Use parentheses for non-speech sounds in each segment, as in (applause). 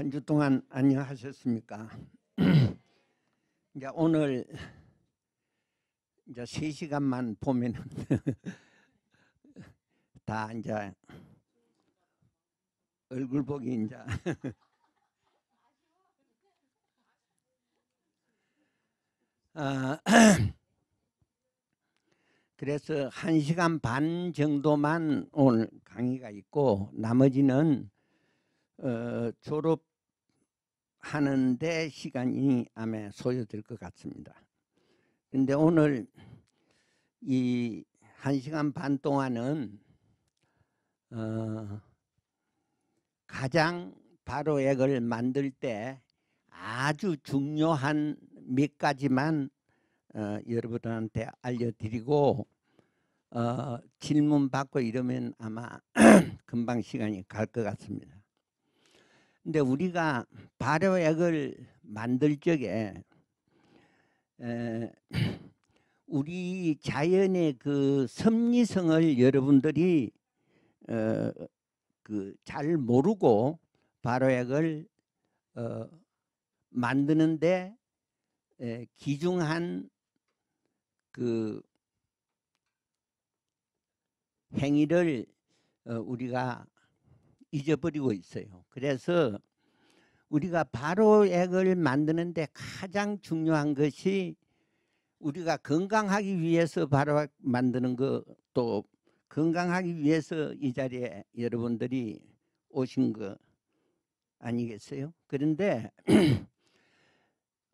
한 주 동안 안녕하셨습니까? (clears throat) 이제 오늘 이제 3시간만 보면 (laughs) 다 이제 얼굴 보기 이제 (laughs) 아, (clears throat) 그래서 1시간 반 정도만 오늘 강의가 있고 나머지는 어, 졸업 하는데 시간이 아마 소요될 것 같습니다. 근데 오늘 이 한시간반 동안은 어 가장 바로액을 만들 때 아주 중요한 몇 가지만 어 여러분한테 알려드리고 어 질문 받고 이러면 아마 (clears throat) 금방 시간이 갈 것 같습니다. 근데 우리가 발효액을 만들 적에 에, (clears throat) 우리 자연의 그 섭리성을 여러분들이 어, 그잘 모르고 발효액을 어, 만드는데 에, 기중한 그 행위를 어, 우리가 잊어버리고 있어요. 그래서 우리가 바로 액을 만드는데 가장 중요한 것이 우리가 건강하기 위해서 바로 만드는 것도 건강하기 위해서 이 자리에 여러분들이 오신 거 아니겠어요? 그런데 (clears throat)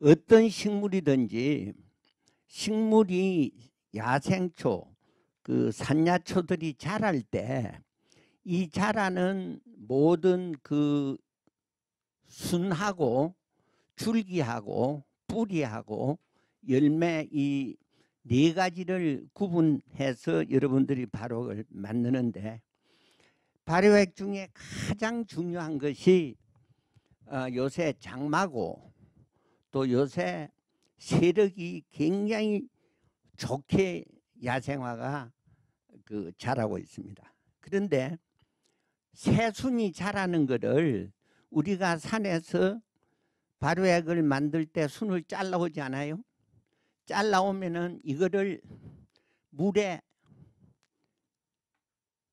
어떤 식물이든지 식물이 야생초, 그 산야초들이 자랄 때 이 자라는 모든 그 순하고 줄기하고 뿌리하고 열매 이 네 가지를 구분해서 여러분들이 발효를 만드는데 발효액 중에 가장 중요한 것이 어, 요새 장마고 또 요새 세력이 굉장히 좋게 야생화가 그 자라고 있습니다. 그런데 새순이 자라는 것을 우리가 산에서 발효액을 만들 때 순을 잘라오지 않아요? 잘라오면은 이거를 물에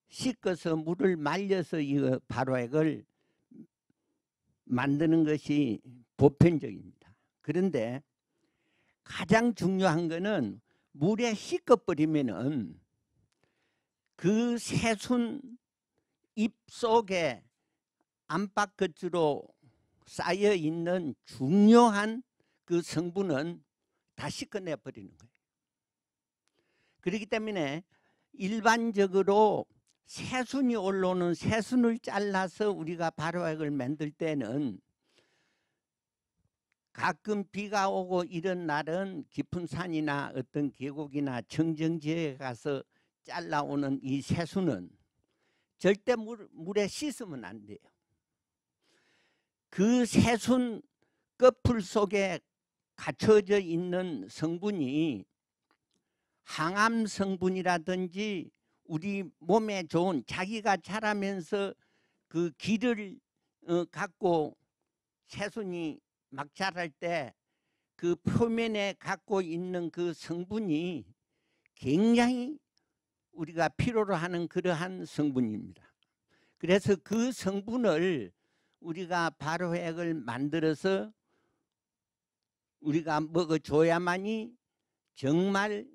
씻어서 물을 말려서 이 발효액을 만드는 것이 보편적입니다. 그런데 가장 중요한 거는 물에 씻어버리면은 그 새순 입 속에 안팎 끝으로 쌓여 있는 중요한 그 성분은 다시 꺼내버리는 거예요. 그렇기 때문에 일반적으로 새순이 올라오는 새순을 잘라서 우리가 발효액을 만들 때는 가끔 비가 오고 이런 날은 깊은 산이나 어떤 계곡이나 청정지에 가서 잘라오는 이 새순은 절대 물, 물에 씻으면 안 돼요. 그 새순 껍풀 속에 갖춰져 있는 성분이 항암 성분이라든지 우리 몸에 좋은 자기가 자라면서 그 기를 어, 갖고 새순이 막 자랄 때 그 표면에 갖고 있는 그 성분이 굉장히 우리가 필요로 하는 그러한 성분입니다. 그래서 그 성분을 우리가 발효액을 만들어서 우리가 먹어줘야만이 정말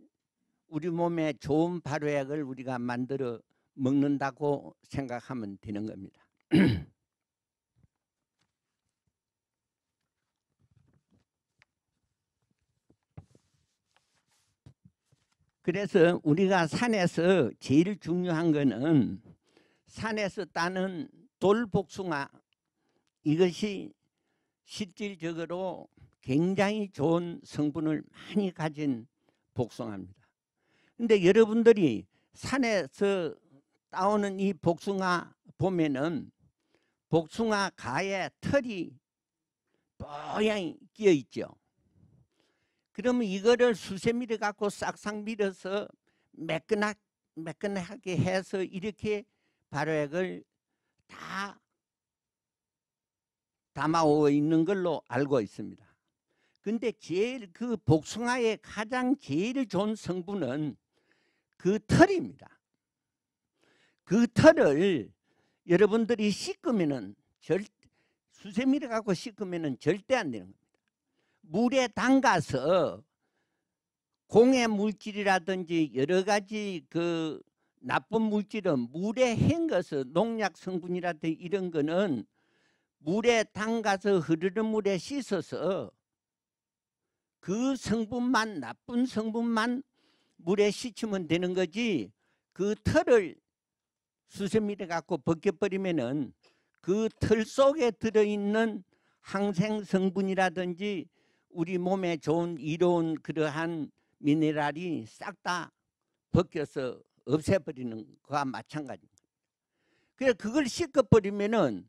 우리 몸에 좋은 발효액을 우리가 만들어 먹는다고 생각하면 되는 겁니다. (clears throat) 그래서 우리가 산에서 제일 중요한 거는 산에서 따는 돌복숭아 이것이 실질적으로 굉장히 좋은 성분을 많이 가진 복숭아입니다. 근데 여러분들이 산에서 따오는 이 복숭아 보면은 복숭아 가에 털이 뽀양이 끼어 있죠. 그러면 이거를 수세 미어 갖고 싹싹 밀어서 매끈하, 매끈하게 해서 이렇게 발효액을 다 담아오 있는 걸로 알고 있습니다. 근데 제일 그 복숭아의 가장 제일 좋은 성분은 그 털입니다. 그 털을 여러분들이 씻으면은 절 수세미를 갖고 씻으면은 절대 안 되는 겁니다. 물에 담가서 공해 물질이라든지 여러 가지 그 나쁜 물질은 물에 헹궈서 농약 성분이라든지 이런 거는 물에 담가서 흐르는 물에 씻어서 그 성분만 나쁜 성분만 물에 씻으면 되는 거지 그 털을 수세미를 갖고 벗겨버리면은 그 털 속에 들어있는 항생 성분이라든지 우리 몸에 좋은 이로운 그러한 미네랄이 싹 다 벗겨서 없애버리는 거와 마찬가지입니다. 그래 그걸 씻어버리면은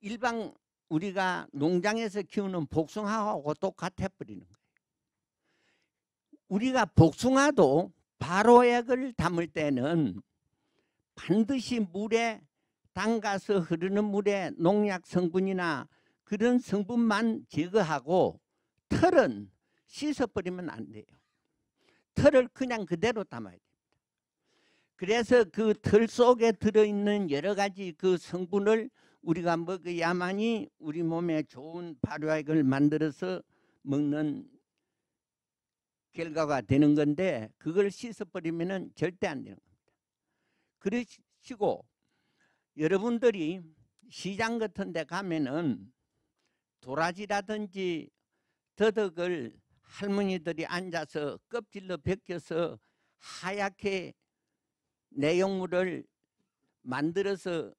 일반 우리가 농장에서 키우는 복숭아하고 똑같아 버리는 거예요. 우리가 복숭아도 바로액을 담을 때는 반드시 물에 담가서 흐르는 물에 농약 성분이나 그런 성분만 제거하고 털은 씻어버리면 안 돼요. 털을 그냥 그대로 담아야 됩니다. 그래서 그 털 속에 들어있는 여러 가지 그 성분을 우리가 먹어야만이 우리 몸에 좋은 발효액을 만들어서 먹는 결과가 되는 건데 그걸 씻어버리면 절대 안 되는 겁니다. 그러시고 여러분들이 시장 같은 데 가면은 도라지라든지 더덕을 할머니들이 앉아서 껍질로 벗겨서 하얗게 내용물을 만들어서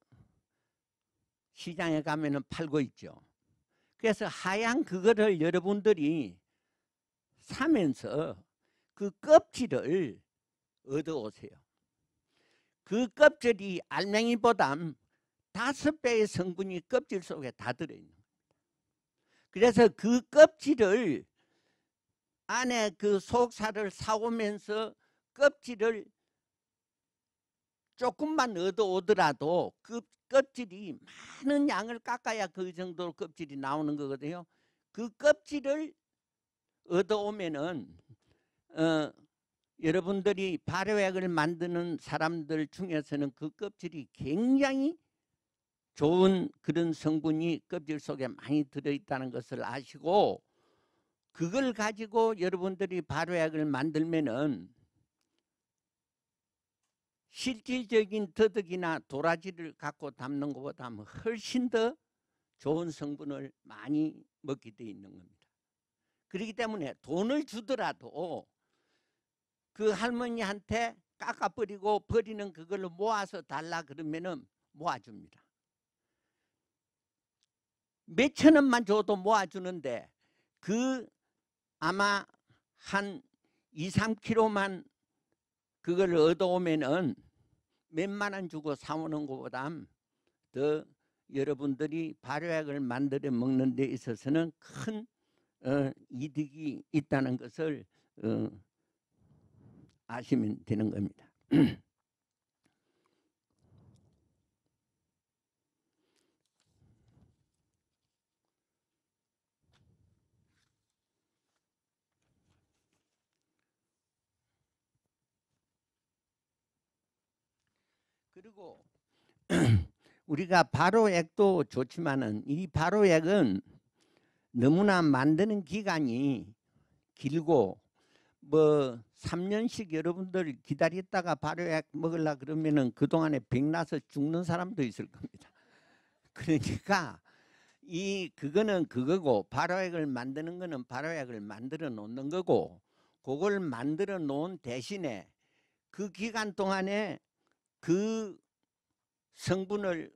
시장에 가면 팔고 있죠. 그래서 하얀 그거를 여러분들이 사면서 그 껍질을 얻어오세요. 그 껍질이 알맹이보다 다섯 배의 성분이 껍질 속에 다 들어있는 그래서 그 껍질을 안에 그 속살을 사오면서 껍질을 조금만 얻어오더라도 그 껍질이 많은 양을 깎아야 그 정도로 껍질이 나오는 거거든요. 그 껍질을 얻어오면은 어, 여러분들이 발효액을 만드는 사람들 중에서는 그 껍질이 굉장히 좋은 그런 성분이 껍질 속에 많이 들어있다는 것을 아시고 그걸 가지고 여러분들이 발효약을 만들면은 실질적인 더덕이나 도라지를 갖고 담는 것보다 뭐 훨씬 더 좋은 성분을 많이 먹게 되어 있는 겁니다. 그렇기 때문에 돈을 주더라도 그 할머니한테 깎아버리고 버리는 그걸로 모아서 달라 그러면은 모아줍니다. 몇천 원만 줘도 모아주는데 그 아마 한 2, 3kg만 그걸 얻어오면은 몇 만 원 주고 사오는 것보다 더 여러분들이 발효약을 만들어 먹는 데 있어서는 큰 어, 이득이 있다는 것을 어, 아시면 되는 겁니다. (clears throat) (clears throat) 우리가 바로액도 좋지만은 이 바로액은 너무나 만드는 기간이 길고 뭐 3년씩 여러분들 기다렸다가 바로액 먹으려 그러면은 그동안에 백나서 죽는 사람도 있을 겁니다. (laughs) 그러니까 이 그거는 그거고 바로액을 만드는 거는 바로액을 만들어 놓는 거고 그걸 만들어 놓은 대신에 그 기간 동안에 그 성분을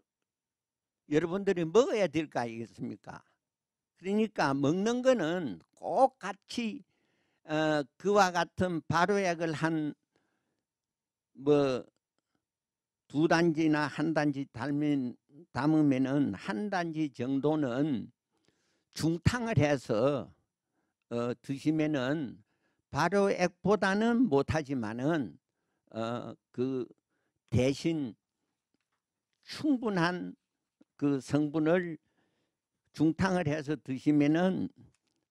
여러분들이 먹어야 될 거 아니겠습니까? 그러니까 먹는 거는 꼭 같이 어, 그와 같은 발효약을 한 뭐 두 단지나 한 단지 닮은, 담으면은 한 단지 정도는 중탕을 해서 어, 드시면은 발효액보다는 못하지만은 어, 그 대신 충분한 그 성분을 중탕을 해서 드시면은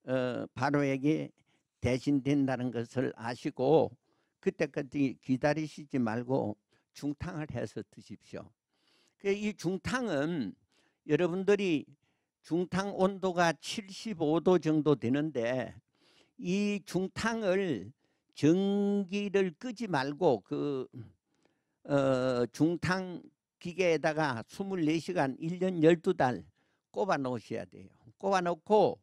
어, 바로에게 대신된다는 것을 아시고 그때까지 기다리시지 말고 중탕을 해서 드십시오. 그 이 중탕은 여러분들이 중탕 온도가 75도 정도 되는데 이 중탕을 전기를 끄지 말고 그 어, 중탕 기계에다가 24시간 1년 12달 꼽아 놓으셔야 돼요. 꼽아 놓고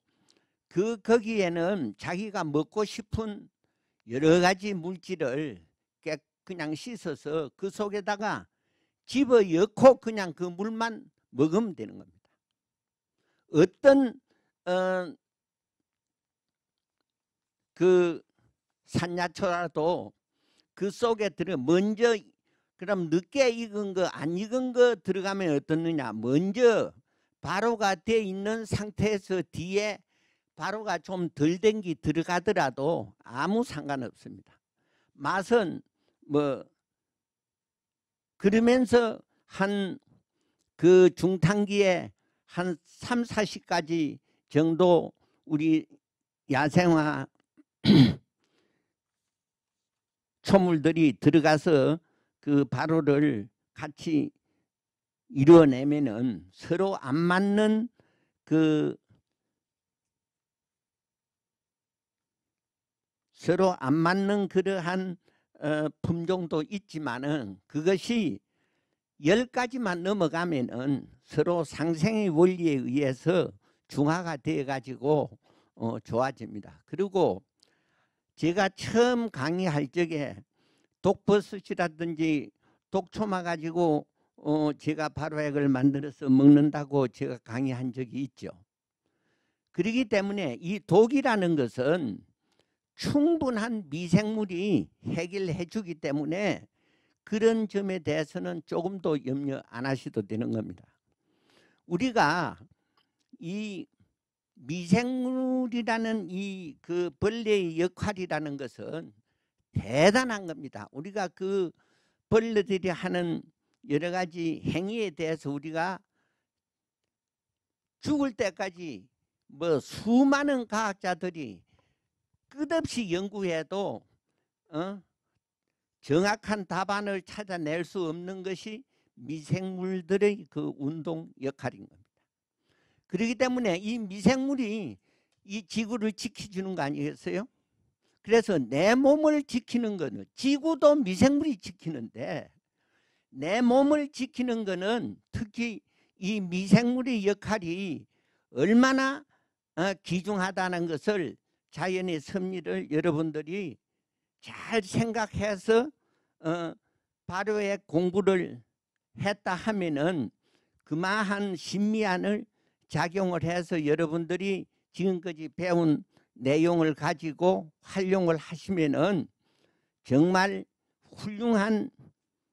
그 거기에는 자기가 먹고 싶은 여러 가지 물질을 그냥 씻어서 그 속에다가 집어 넣고 그냥 그 물만 먹으면 되는 겁니다. 어떤 어, 그 산야초라도 그 속에 들어 먼저 그럼 늦게 익은 거 안 익은 거 들어가면 어떻느냐 먼저 바로가 돼 있는 상태에서 뒤에 바로가 좀 덜 된 게 들어가더라도 아무 상관없습니다 맛은 뭐 그러면서 한 그 중탕기에 한 3, 40까지 정도 우리 야생화 (clears throat) 초물들이 들어가서 그 바로를 같이 이루어내면은 서로 안 맞는 그 서로 안 맞는 그러한 어, 품종도 있지만은 그것이 열 가지만 넘어가면은 서로 상생의 원리에 의해서 중화가 되어 가지고 어, 좋아집니다. 그리고 제가 처음 강의할 적에 독버섯이라든지 독초마 가지고 어, 제가 발화액을 만들어서 먹는다고 제가 강의한 적이 있죠. 그러기 때문에 이 독이라는 것은 충분한 미생물이 해결해 주기 때문에 그런 점에 대해서는 조금 더 염려 안 하셔도 되는 겁니다. 우리가 이 미생물이라는 이 그 벌레의 역할이라는 것은 대단한 겁니다. 우리가 그 벌레들이 하는 여러 가지 행위에 대해서 우리가 죽을 때까지 뭐 수많은 과학자들이 끝없이 연구해도 어? 정확한 답안을 찾아낼 수 없는 것이 미생물들의 그 운동 역할인 겁니다. 그렇기 때문에 이 미생물이 이 지구를 지켜주는 거 아니겠어요? 그래서 내 몸을 지키는 거는 지구도 미생물이 지키는데 내 몸을 지키는 거는 특히 이 미생물의 역할이 얼마나 어, 귀중하다는 것을 자연의 섭리를 여러분들이 잘 생각해서 어, 발효의 공부를 했다 하면은 그마한 신미안을 작용을 해서 여러분들이 지금까지 배운 내용을 가지고 활용을 하시면은 정말 훌륭한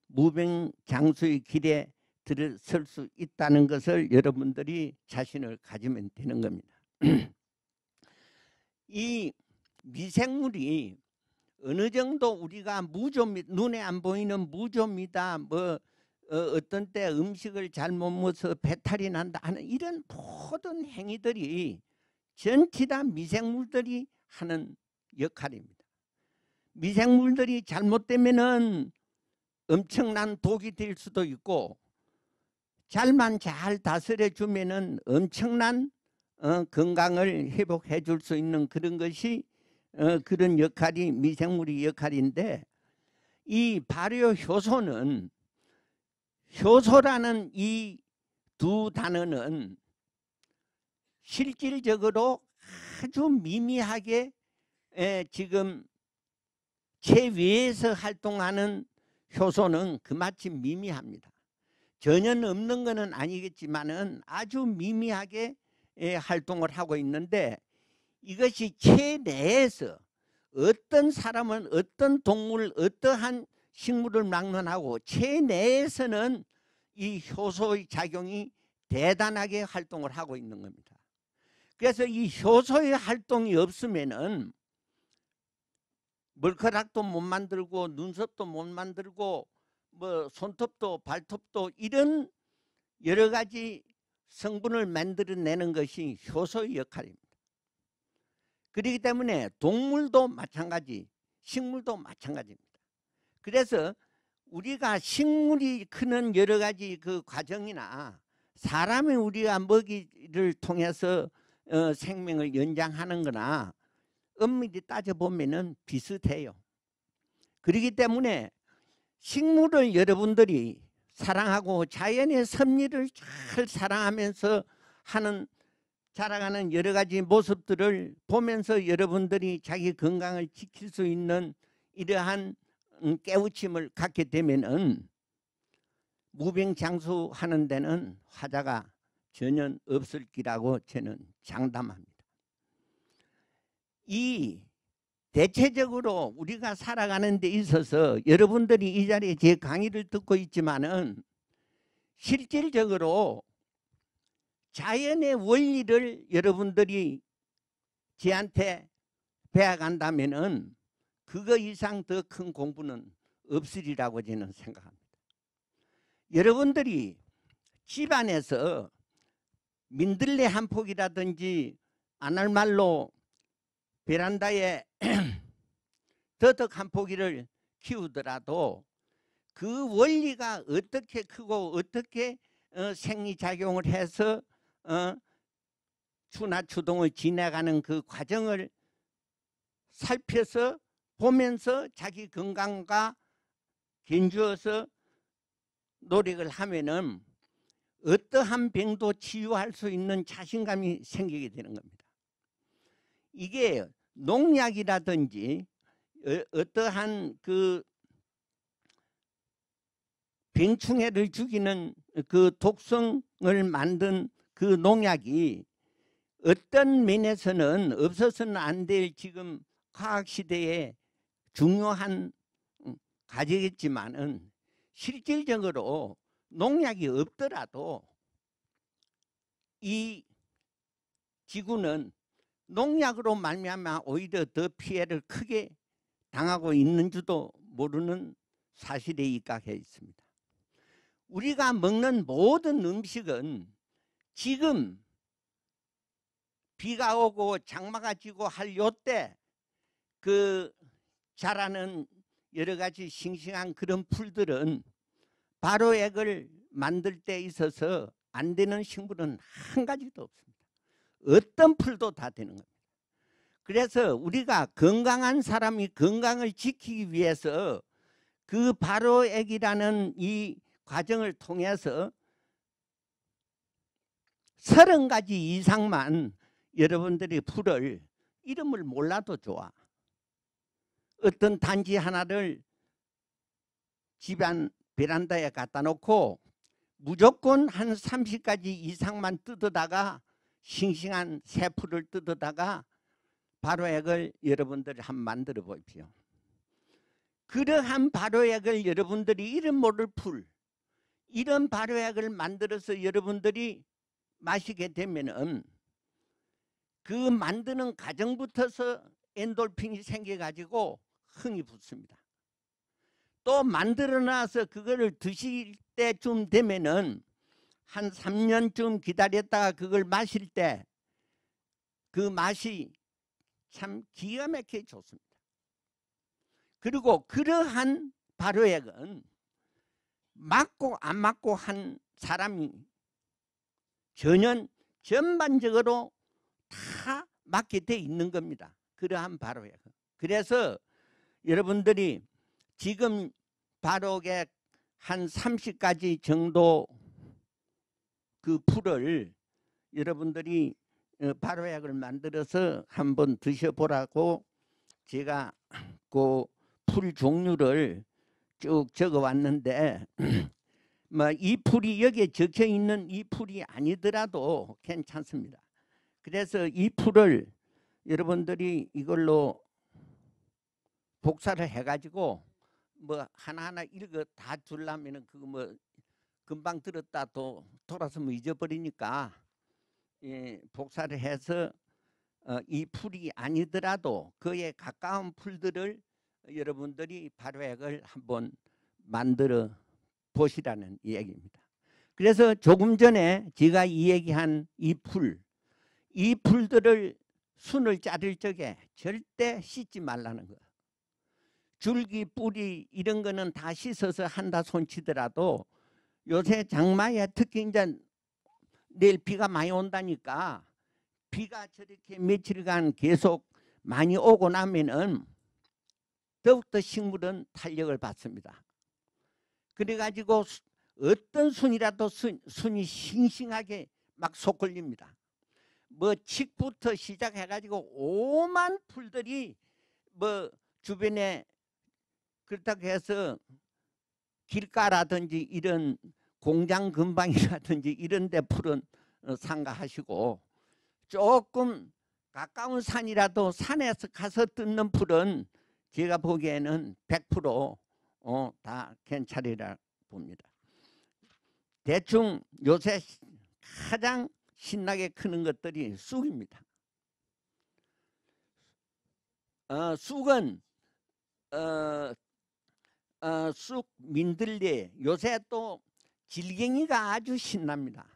무병 장수의 길에 들어설 수 있다는 것을 여러분들이 자신을 가지면 되는 겁니다. (clears throat) 이 미생물이 어느 정도 우리가 무좀 눈에 안 보이는 무좀이다 뭐 어, 떤때 음식을 잘못 먹어서 배탈이 난다 하는 이런 모든 행위들이 전체 다 미생물들이 하는 역할입니다. 미생물들이 잘못되면 엄청난 독이 될 수도 있고 잘만 잘 다스려 주면 엄청난 어, 건강을 회복해 줄 수 있는 그런 것이 어, 그런 역할이 미생물의 역할인데 이 발효 효소는 효소라는 이 두 단어는 실질적으로 아주 미미하게 예, 지금 최위에서 활동하는 효소는 그마치 미미합니다. 전혀 없는 것은 아니겠지만은 아주 미미하게 예, 활동을 하고 있는데 이것이 체내에서 어떤 사람은 어떤 동물 어떠한 식물을 막론하고 체내에서는 이 효소의 작용이 대단하게 활동을 하고 있는 겁니다. 그래서 이 효소의 활동이 없으면은 물카락도못 만들고 눈썹도 못 만들고 뭐 손톱도 발톱도 이런 여러 가지 성분을 만들어내는 것이 효소의 역할입니다. 그렇기 때문에 동물도 마찬가지, 식물도 마찬가지입니다. 그래서 우리가 식물이 크는 여러 가지 그 과정이나 사람이 우리가 먹이를 통해서 어, 생명을 연장하는 거나 엄밀히 따져보면 비슷해요. 그렇기 때문에 식물을 여러분들이 사랑하고 자연의 섭리를 잘 사랑하면서 하는 자라가는 여러 가지 모습들을 보면서 여러분들이 자기 건강을 지킬 수 있는 이러한 음, 깨우침을 갖게 되면은 무병장수 하는 데는 화자가 전혀 없을 기라고 저는 장담합니다. 이 대체적으로 우리가 살아가는 데 있어서 여러분들이 이 자리에 제 강의를 듣고 있지만은 실질적으로 자연의 원리를 여러분들이 제한테 배워간다면은 그거 이상 더 큰 공부는 없으리라고 저는 생각합니다. 여러분들이 집안에서 민들레 한 폭이라든지 안 할 말로 베란다에 (clears throat) 더덕 한 포기를 키우더라도 그 원리가 어떻게 크고 어떻게 어, 생리작용을 해서 어, 추나 추동을 지나가는 그 과정을 살펴서 보면서 자기 건강과 견주어서 노력을 하면은 어떠한 병도 치유할 수 있는 자신감이 생기게 되는 겁니다. 이게 농약이라든지 어, 어떠한 그 병충해를 죽이는 그 독성을 만든 그 농약이 어떤 면에서는 없어서는 안 될 지금 과학시대의 중요한 가지겠지만은 음, 실질적으로 농약이 없더라도 이 지구는 농약으로 말미암아 오히려 더 피해를 크게 당하고 있는지도 모르는 사실에 입각해 있습니다. 우리가 먹는 모든 음식은 지금 비가 오고 장마가 지고 할 요 때 그 자라는 여러 가지 싱싱한 그런 풀들은 바로액을 만들 때 있어서 안 되는 식물은 한 가지도 없습니다. 어떤 풀도 다 되는 겁니다. 그래서 우리가 건강한 사람이 건강을 지키기 위해서 그 바로액이라는 이 과정을 통해서 서른 가지 이상만 여러분들이 풀을 이름을 몰라도 좋아. 어떤 단지 하나를 집안 베란다에 갖다 놓고 무조건 한 30가지 이상만 뜯어다가 싱싱한 세포를 뜯어다가 발효액을 여러분들 한 만들어 보십시오. 그러한 발효액을 여러분들이 이름 모를 풀 이런 발효액을 만들어서 여러분들이 마시게 되면은 그 만드는 과정부터서 엔돌핀이 생겨가지고 흥이 붙습니다. 또 만들어놔서 그거를 드실 때쯤 되면은 한 3년쯤 기다렸다가 그걸 마실 때 그 맛이 참 기가 막히게 좋습니다. 그리고 그러한 발효액은 맞고 안 맞고 한 사람이 전혀 전반적으로 다 맞게 돼 있는 겁니다. 그러한 발효액. 그래서 여러분들이 지금 바로게 한 30가지 정도 그 풀을 여러분들이 어, 바로약을 만들어서 한번 드셔보라고 제가 그 풀 종류를 쭉 적어왔는데 (clears throat) 뭐이 풀이 여기에 적혀 있는 이 풀이 아니더라도 괜찮습니다. 그래서 이 풀을 여러분들이 이걸로 복사를 해가지고 뭐 하나하나 읽어 다 줄라면은 그거 뭐 금방 들었다 또 돌아서면 뭐 잊어버리니까 예, 복사를 해서 어, 이 풀이 아니더라도 그에 가까운 풀들을 여러분들이 발획을 한번 만들어 보시라는 얘기입니다 그래서 조금 전에 제가 이 얘기한 이 풀, 이 풀들을 순을 자를 적에 절대 씻지 말라는 것. 줄기, 뿌리 이런 거는 다 씻어서 한다 손치더라도 요새 장마에 특히 이제 내일 비가 많이 온다니까 비가 저렇게 며칠간 계속 많이 오고 나면은 더욱더 식물은 탄력을 받습니다. 그래가지고 어떤 순이라도 순, 순이 싱싱하게 막솟걸립니다뭐 칡부터 시작해가지고 오만 풀들이 뭐 주변에 그렇다고 해서 길가라든지 이런 공장 근방이라든지 이런 데 풀은 어, 상가하시고 조금 가까운 산이라도 산에서 가서 뜯는 풀은 제가 보기에는 100%다 어, 괜찮으라 봅니다. 대충 요새 가장 신나게 크는 것들이 쑥입니다. 어, 쑥은 어, 어, 쑥 민들레 요새 또 질갱이가 아주 신납니다.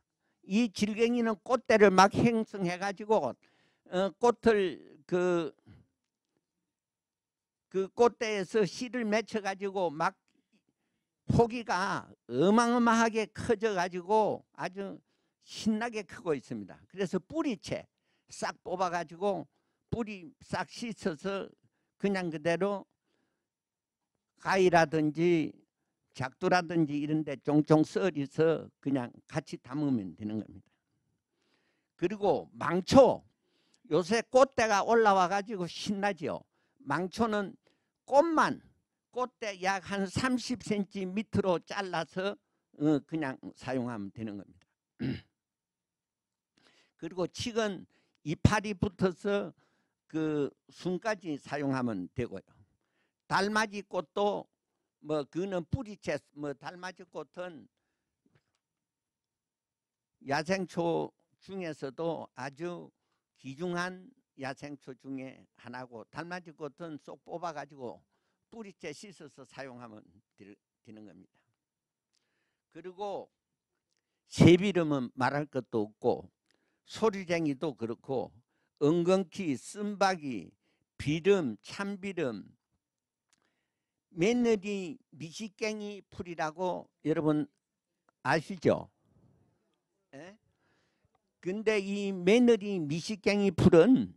이 질갱이는 꽃대를 막 행성해 가지고 어, 꽃을 그, 그 꽃대에서 씨를 맺혀 가지고 막 포기가 어마어마하게 커져 가지고 아주 신나게 크고 있습니다. 그래서 뿌리채 싹 뽑아 가지고 뿌리 싹 씻어서 그냥 그대로 가이라든지 작두라든지 이런 데 종종 썰어서 그냥 같이 담으면 되는 겁니다. 그리고 망초 요새 꽃대가 올라와 가지고 신나지요. 망초는 꽃만 꽃대 약 한 30cm로 잘라서 어, 그냥 사용하면 되는 겁니다. (clears throat) 그리고 칡은 이파리 붙어서 그 순까지 사용하면 되고요. 달맞이 꽃도 뭐 그는 뿌리채 뭐 달맞이 꽃은 야생초 중에서도 아주 귀중한 야생초 중에 하나고 달맞이 꽃은 쏙 뽑아가지고 뿌리째 씻어서 사용하면 되는 겁니다. 그리고 새비름은 말할 것도 없고 소리쟁이도 그렇고 은근키, 쓴박이, 비름, 참비름, 며느리 미식갱이 풀이라고 여러분 아시죠? 에? 예? 근데 이 며느리 미식갱이 풀은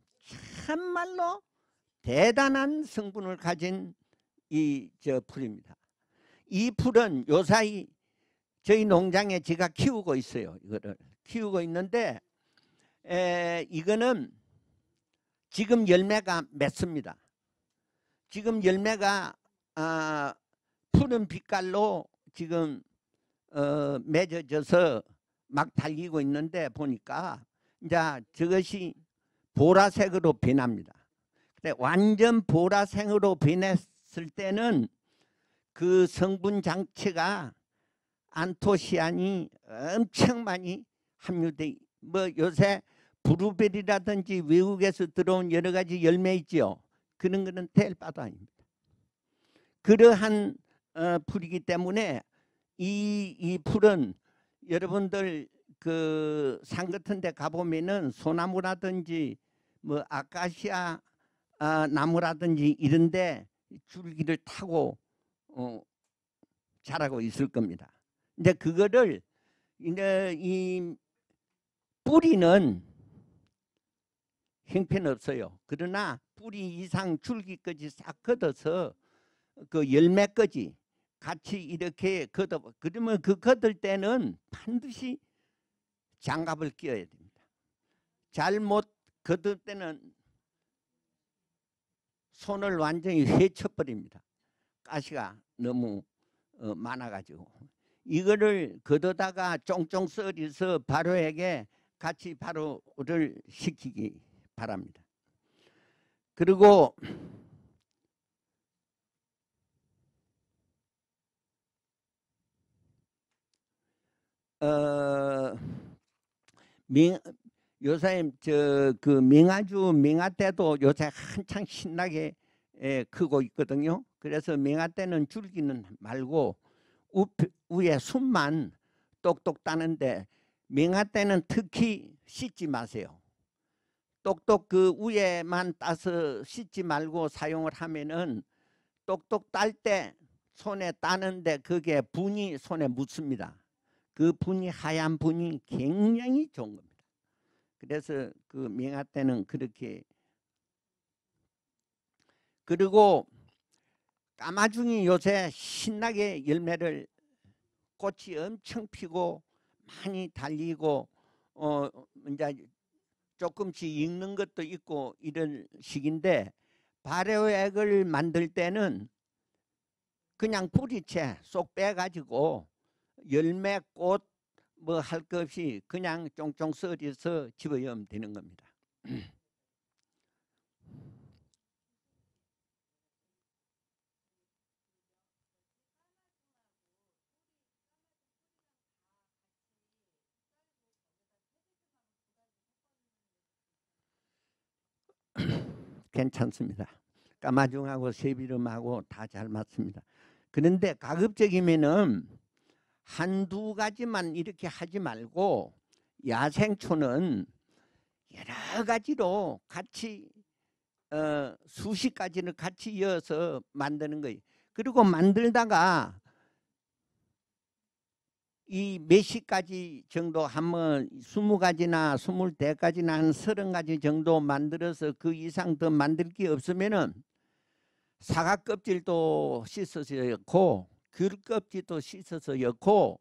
참말로 대단한 성분을 가진 이 저 풀입니다. 이 풀은 요사이 저희 농장에 제가 키우고 있어요. 이거를 키우고 있는데 에, 이거는 지금 열매가 맺습니다. 지금 열매가 아, 푸른 빛깔로 지금 어, 맺어져서 막 달리고 있는데 보니까 이제 저것이 보라색으로 변합니다. 근데 완전 보라색으로 변했을 때는 그 성분 장치가 안토시안이 엄청 많이 함유돼. 뭐 요새 브루베리라든지 외국에서 들어온 여러 가지 열매 있지요. 그런 거는 텔바도 아닙니다. 그러한 어, 풀이기 때문에 이, 이 풀은 여러분들 그 산 같은 데 가보면은 소나무라든지 뭐 아카시아 아, 나무라든지 이런데 줄기를 타고 어, 자라고 있을 겁니다. 근데 그거를 이제 이 뿌리는 형편없어요. 그러나 뿌리 이상 줄기까지 싹 걷어서 그 열매까지 같이 이렇게 걷어 그러면 그 걷을 때는 반드시 장갑을 끼어야 됩니다. 잘못 걷을 때는 손을 완전히 헤쳐버립니다. 가시가 너무 어, 많아가지고 이거를 걷어다가 쫑쫑 썰어서 바로에게 같이 바로를 시키기 바랍니다. 그리고 어, 민, 요님 저그 명아주 명아 때도 요새 한창 신나게 예, 크고 있거든요. 그래서 명아 때는 줄기는 말고 우, 위에 숨만 똑똑 따는데 명아 때는 특히 씻지 마세요. 똑똑 그 위에만 따서 씻지 말고 사용을 하면은 똑똑 딸 때 손에 따는데 그게 분이 손에 묻습니다. 그 분이 하얀 분이 굉장히 좋은 겁니다. 그래서 그명화 때는 그렇게 그리고 까마중이 요새 신나게 열매를 꽃이 엄청 피고 많이 달리고 어 이제 조금씩 익는 것도 있고 이런 식인데 발효액을 만들 때는 그냥 뿌리채 쏙 빼가지고 열매, 꽃, 뭐 할것 없이 그냥 쫑쫑 썰어서 집어넣으면 되는 겁니다. (clears throat) 괜찮습니다. 까마중하고 세비름하고 다 잘 맞습니다. 그런데 가급적이면은 한두 가지만 이렇게 하지 말고 야생초는 여러 가지로 같이 어, 수십 가지를 같이 이어서 만드는 거예요. 그리고 만들다가 이 몇십 가지 정도 하면 스무 가지나 스물 대까지나 한 서른 가지 정도 만들어서 그 이상 더 만들 게 없으면은 사과 껍질도 씻어서 넣고 귤껍지도 씻어서 였고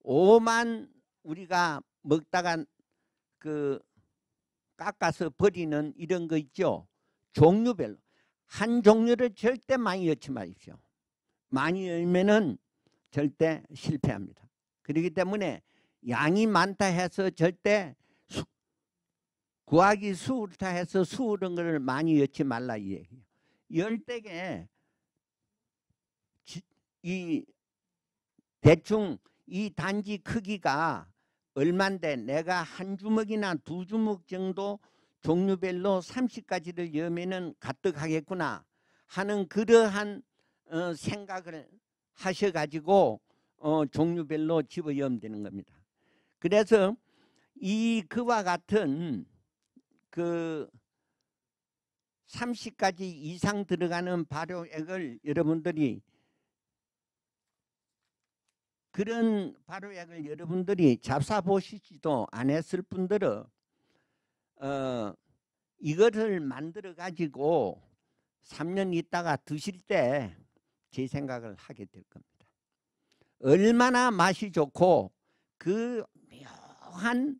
오만 우리가 먹다가 그 깎아서 버리는 이런 거 있죠. 종류별로 한 종류를 절대 많이 넣지 마십시오. 많이 열면은 절대 실패합니다. 그렇기 때문에 양이 많다 해서 절대 수, 구하기 수울다 해서 수울은 것을 많이 넣지 말라 이 얘기예요. 열대게 이 대충 이 단지 크기가 얼만데 내가 한 주먹이나 두 주먹 정도 종류별로 30가지를 여면은 가득하겠구나 하는 그러한 어, 생각을 하셔가지고 어, 종류별로 집어여면 되는 겁니다. 그래서 이 그와 같은 그 30가지 이상 들어가는 발효액을 여러분들이 그런 바로약을 여러분들이 잡사 보시지도 안 했을 분들은 어, 이것을 만들어 가지고 3년 있다가 드실 때 제 생각을 하게 될 겁니다. 얼마나 맛이 좋고 그 묘한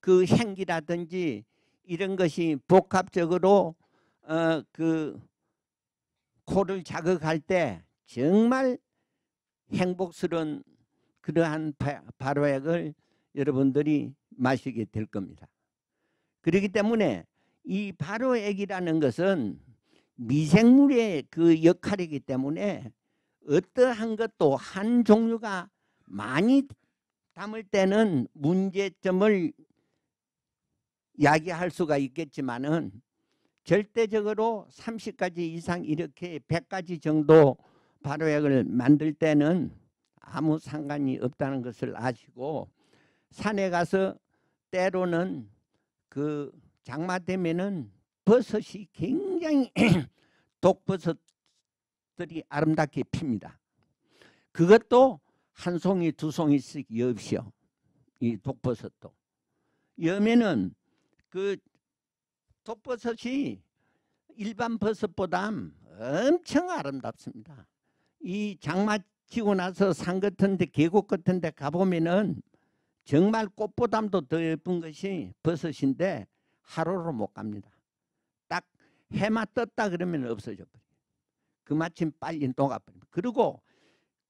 그 향기라든지 이런 것이 복합적으로 어, 그 코를 자극할 때 정말 행복스러운 그러한 바로약을 여러분들이 마시게 될 겁니다. 그렇기 때문에 이 바로액이라는 것은 미생물의 그 역할이기 때문에 어떠한 것도 한 종류가 많이 담을 때는 문제점을 야기할 수가 있겠지만은 절대적으로 30가지 이상 이렇게 100가지 정도 발효액을 만들 때는 아무 상관이 없다는 것을 아시고 산에 가서 때로는 그 장마 되면은 버섯이 굉장히 (clears throat) 독버섯들이 아름답게 핍니다. 그것도 한 송이 두 송이씩 엽시오. 이 독버섯도. 염에는 그 독버섯이 일반 버섯보다 엄청 아름답습니다. 이 장마 키고 나서 산 같은데 계곡 같은데 가보면은 정말 꽃보담도 더 예쁜 것이 버섯인데 하루로 못 갑니다. 딱 해마 떴다 그러면 없어져 버려요. 그마침 빨리 녹아버립니다. 그리고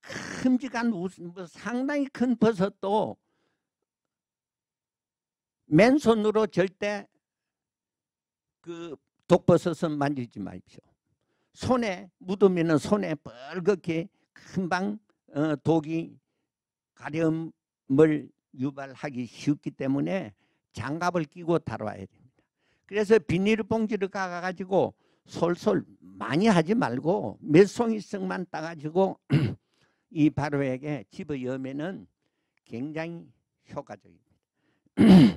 큼직한 우스, 뭐 상당히 큰 버섯도 맨손으로 절대 그 독버섯은 만지지 마십시오. 손에 묻으면 손에 벌겋게 금방 어, 독이 가려움을 유발하기 쉽기 때문에 장갑을 끼고 다뤄야 됩니다. 그래서 비닐봉지를 까가지고 솔솔 많이 하지 말고 몇 송이씩만 따가지고 (clears throat) 이바로에 집어 여면은 굉장히 효과적입니다. (clears throat)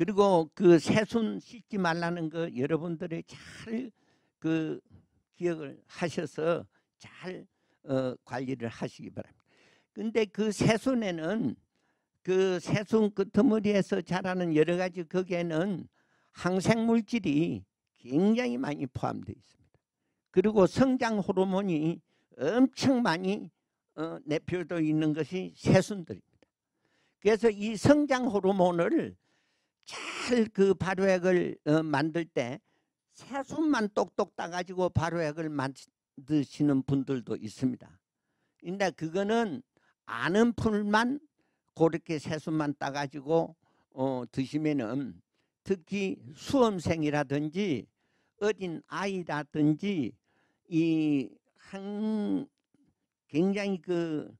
그리고 그 새순 씻지 말라는 거 여러분들이 잘그 기억을 하셔서 잘 어, 관리를 하시기 바랍니다. 근데 그 새순에는 그 새순 끄트머리에서 자라는 여러 가지 거기에는 항생물질이 굉장히 많이 포함되어 있습니다. 그리고 성장 호르몬이 엄청 많이 어, 내표되어 있는 것이 새순들입니다. 그래서 이 성장 호르몬을 잘그 발효액을 어, 만들 때 새순만 똑똑 따가지고 발효액을 만드시는 분들도 있습니다. 근데 그거는 아는 풀만 그렇게 새순만 따가지고 어, 드시면은 특히 수험생이라든지 어린 아이라든지 이한 굉장히 그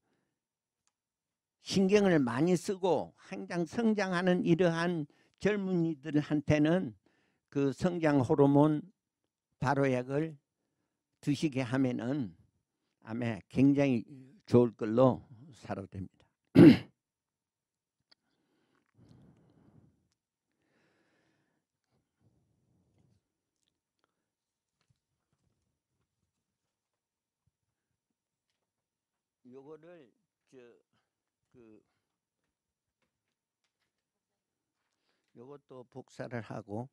신경을 많이 쓰고 항상 성장하는 이러한 젊은이들한테는 그 성장 호르몬 바로약을 드시게 하면은 아마 굉장히 좋을 걸로 사료됩니다. (clears throat) 이것도 복사를 하고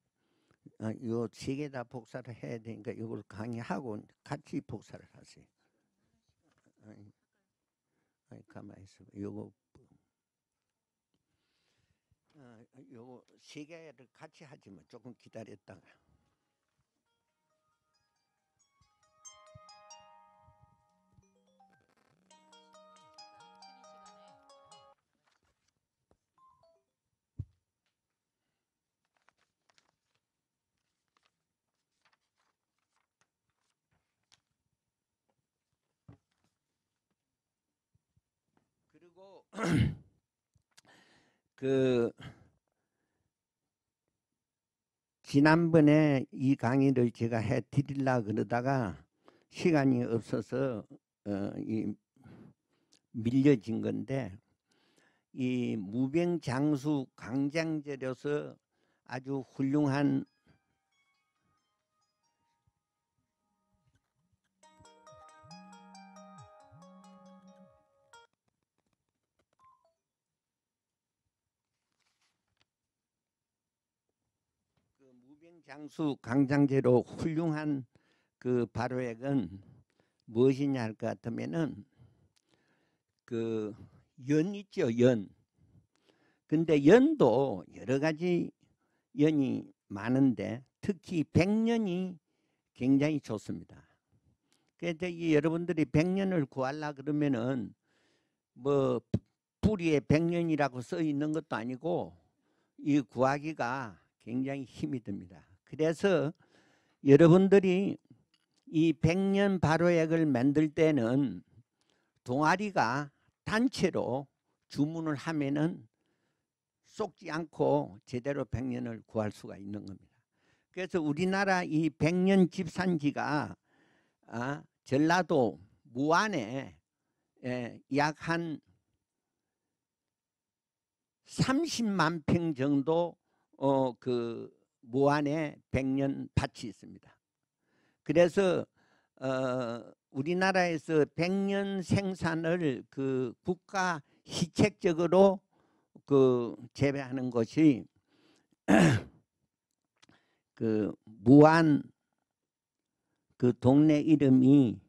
이세 어, 개다 복사를 해야 되니까 이걸 강의하고 같이 복사를 하세요. 아니, 아니 가만히 있어. 요거 어, 요거 세 개를 같이 하지만 조금 기다렸다가. 그 지난번에 이 강의를 제가 해 드릴라 그러다가 시간이 없어서 어, 이 밀려진 건데 이 무병장수 강장제로서 아주 훌륭한 강수 강장제로 훌륭한 그 발효액은 무엇이냐 할 것 같으면은 그 연 있죠 연 근데 연도 여러 가지 연이 많은데 특히 백년이 굉장히 좋습니다 그래서 여러분들이 백년을 구하려 그러면은 뭐 뿌리에 백년이라고 써 있는 것도 아니고 이 구하기가 굉장히 힘이 듭니다 그래서 여러분들이 이 백년 바로액을 만들 때는 동아리가 단체로 주문을 하면은 쏙지 않고 제대로 백년을 구할 수가 있는 겁니다. 그래서 우리나라 이 백년 집산지가 아, 전라도 무안에 예, 약한 30만 평 정도 어, 그 모안에 백년 밭이 있습니다. 그래서 어, 우리나라에서 백년 생산을 그 국가 시책적으로 그 재배하는 것이 (clears throat) 그 무안 그 동네 이름이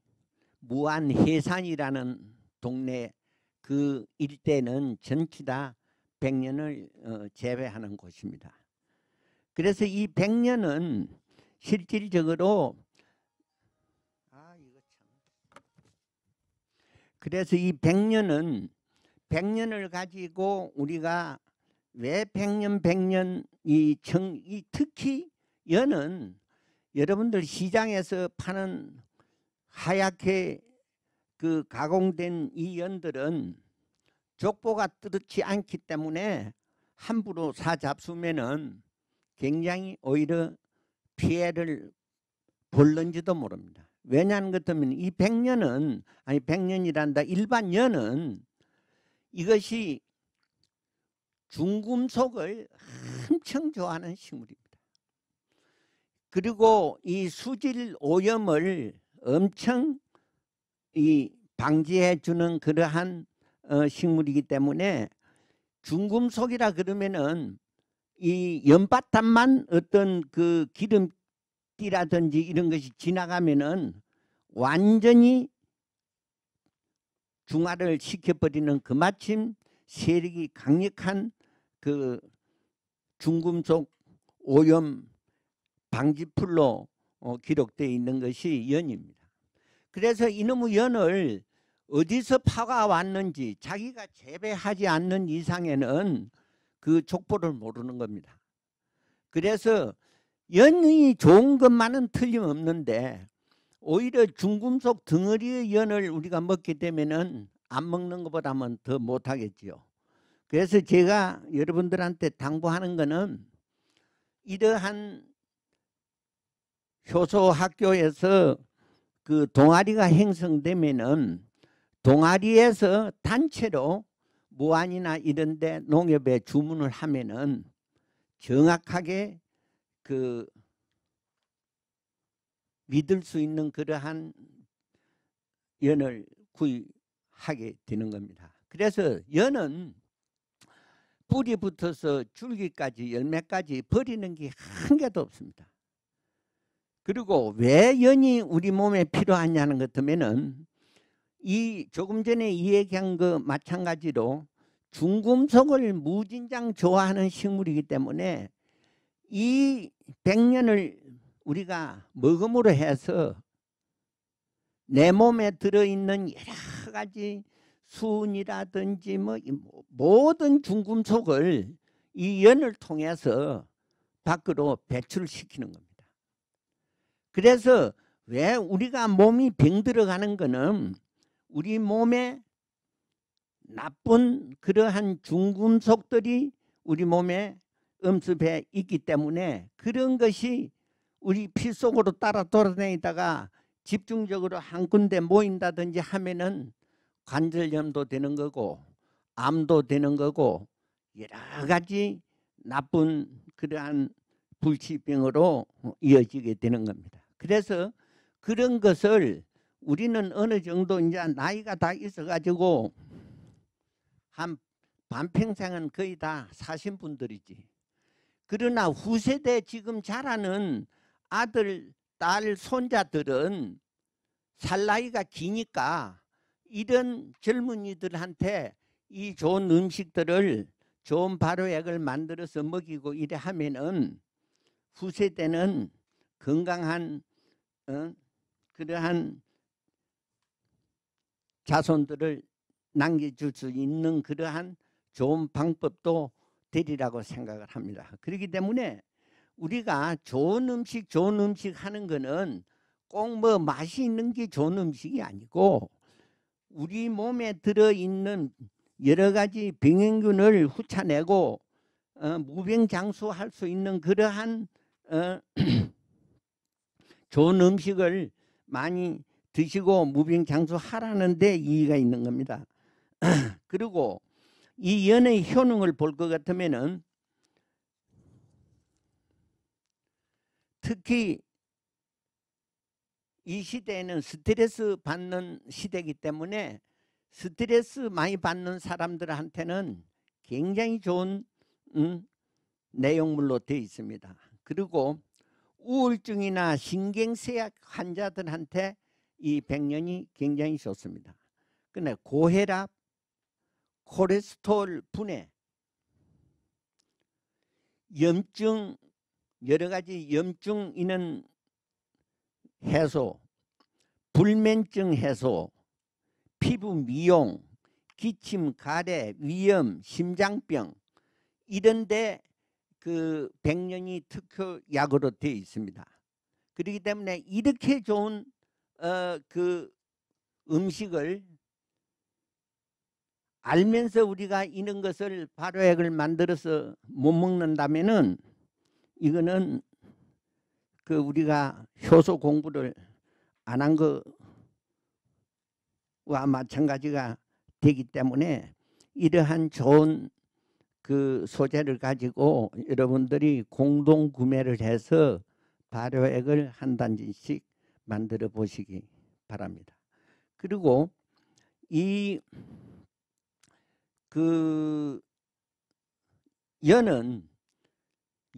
무안해산이라는 동네 그 일대는 전치 다 백년을 어, 재배하는 곳입니다. 그래서 이 100년은 실질적으로 아 이거 참 그래서 이 100년은 100년을 가지고 우리가 왜 100년 100년 이, 청, 이 특히 연은 여러분들 시장에서 파는 하얗게 그 가공된 이 연들은 족보가 뜨 뜯지 않기 때문에 함부로 사잡수면은 굉장히 오히려 피해를 볼는지도 모릅니다. 왜냐하는 그 것때문이1년은 아니 1년이란다 일반 년은 이것이 중금속을 엄청 좋아하는 식물입니다. 그리고 이 수질 오염을 엄청 이 방지해 주는 그러한 어, 식물이기 때문에 중금속이라 그러면은 이 연바탄만 어떤 그 기름띠라든지 이런 것이 지나가면은 완전히 중화를 시켜버리는 그 마침 세력이 강력한 그 중금속 오염 방지풀로 어, 기록되어 있는 것이 연입니다. 그래서 이놈의 연을 어디서 파가 왔는지 자기가 재배하지 않는 이상에는 그 족보를 모르는 겁니다. 그래서 연이 좋은 것만은 틀림없는데 오히려 중금속 덩어리의 연을 우리가 먹게 되면은 안 먹는 것보다는 더 못하겠지요. 그래서 제가 여러분들한테 당부하는 거는 이러한 효소 학교에서 그 동아리가 형성되면은 동아리에서 단체로 무안이나 이런 데 농협에 주문을 하면은 정확하게 그 믿을 수 있는 그러한 연을 구입하게 되는 겁니다. 그래서 연은 뿌리 붙어서 줄기까지 열매까지 버리는 게 한 개도 없습니다. 그리고 왜 연이 우리 몸에 필요하냐는 것 때문에는 이 조금 전에 이야기한 그 마찬가지로 중금속을 무진장 좋아하는 식물이기 때문에 이 백년을 우리가 먹음으로 해서 내 몸에 들어있는 여러 가지 순이라든지 뭐 모든 중금속을 이 연을 통해서 밖으로 배출시키는 겁니다. 그래서 왜 우리가 몸이 병들어가는 거는 우리 몸에 나쁜 그러한 중금속들이 우리 몸에 음습해 있기 때문에 그런 것이 우리 피 속으로 따라 돌아다니다가 집중적으로 한 군데 모인다든지 하면은 관절염도 되는 거고 암도 되는 거고 여러 가지 나쁜 그러한 불치병으로 이어지게 되는 겁니다. 그래서 그런 것을 우리는 어느 정도 이제 나이가 다 있어가지고 한 반평생은 거의 다 사신 분들이지. 그러나 후세대 지금 자라는 아들, 딸, 손자들은 살 나이가 기니까 이런 젊은이들한테 이 좋은 음식들을 좋은 발효액을 만들어서 먹이고 이래 하면은 후세대는 건강한 어? 그러한 자손들을 남겨줄 수 있는 그러한 좋은 방법도 되리라고 생각을 합니다. 그렇기 때문에 우리가 좋은 음식 좋은 음식 하는 거는 꼭뭐 맛이 있는 게 좋은 음식이 아니고 우리 몸에 들어있는 여러 가지 병행균을 후차내고 어, 무병장수할 수 있는 그러한 어, (clears throat) 좋은 음식을 많이 드시고 무빙 장수하라는데 이의가 있는 겁니다. (clears throat) 그리고 이 연의 효능을 볼 것 같으면은 특히 이 시대에는 스트레스 받는 시대이기 때문에 스트레스 많이 받는 사람들한테는 굉장히 좋은 음, 내용물로 되어 있습니다. 그리고 우울증이나 신경쇠약 환자들한테 이 백년이 굉장히 좋습니다. 근데 고혈압, 콜레스테롤 분해, 염증 여러 가지 염증 있는 해소, 불면증 해소, 피부 미용, 기침, 가래, 위염, 심장병 이런데 그 백년이 특효약으로 되어 있습니다. 그렇기 때문에 이렇게 좋은 어, 그 음식을 알면서 우리가 이런 것을 발효액을 만들어서 못 먹는다면은 이거는 그 우리가 효소 공부를 안 한 것과 마찬가지가 되기 때문에 이러한 좋은 그 소재를 가지고 여러분들이 공동 구매를 해서 발효액을 한 단지씩 만들어 보시기 바랍니다. 그리고 이 그 연은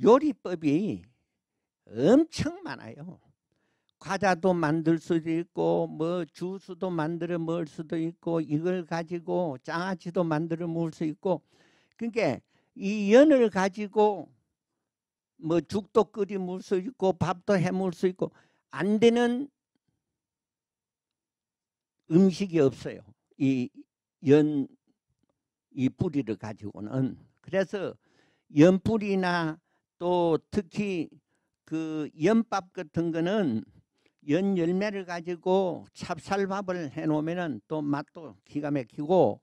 요리법이 엄청 많아요. 과자도 만들 수도 있고 뭐 주스도 만들어 먹을 수도 있고 이걸 가지고 장아찌도 만들어 먹을 수 있고 그러니까 이 연을 가지고 뭐 죽도 끓여 먹을 수 있고 밥도 해 먹을 수 있고 안 되는 음식이 없어요. 이 연, 이 뿌리를 가지고는. 그래서 연뿌리나 또 특히 그 연밥 같은 거는 연 열매를 가지고 찹쌀밥을 해 놓으면은 또 맛도 기가 막히고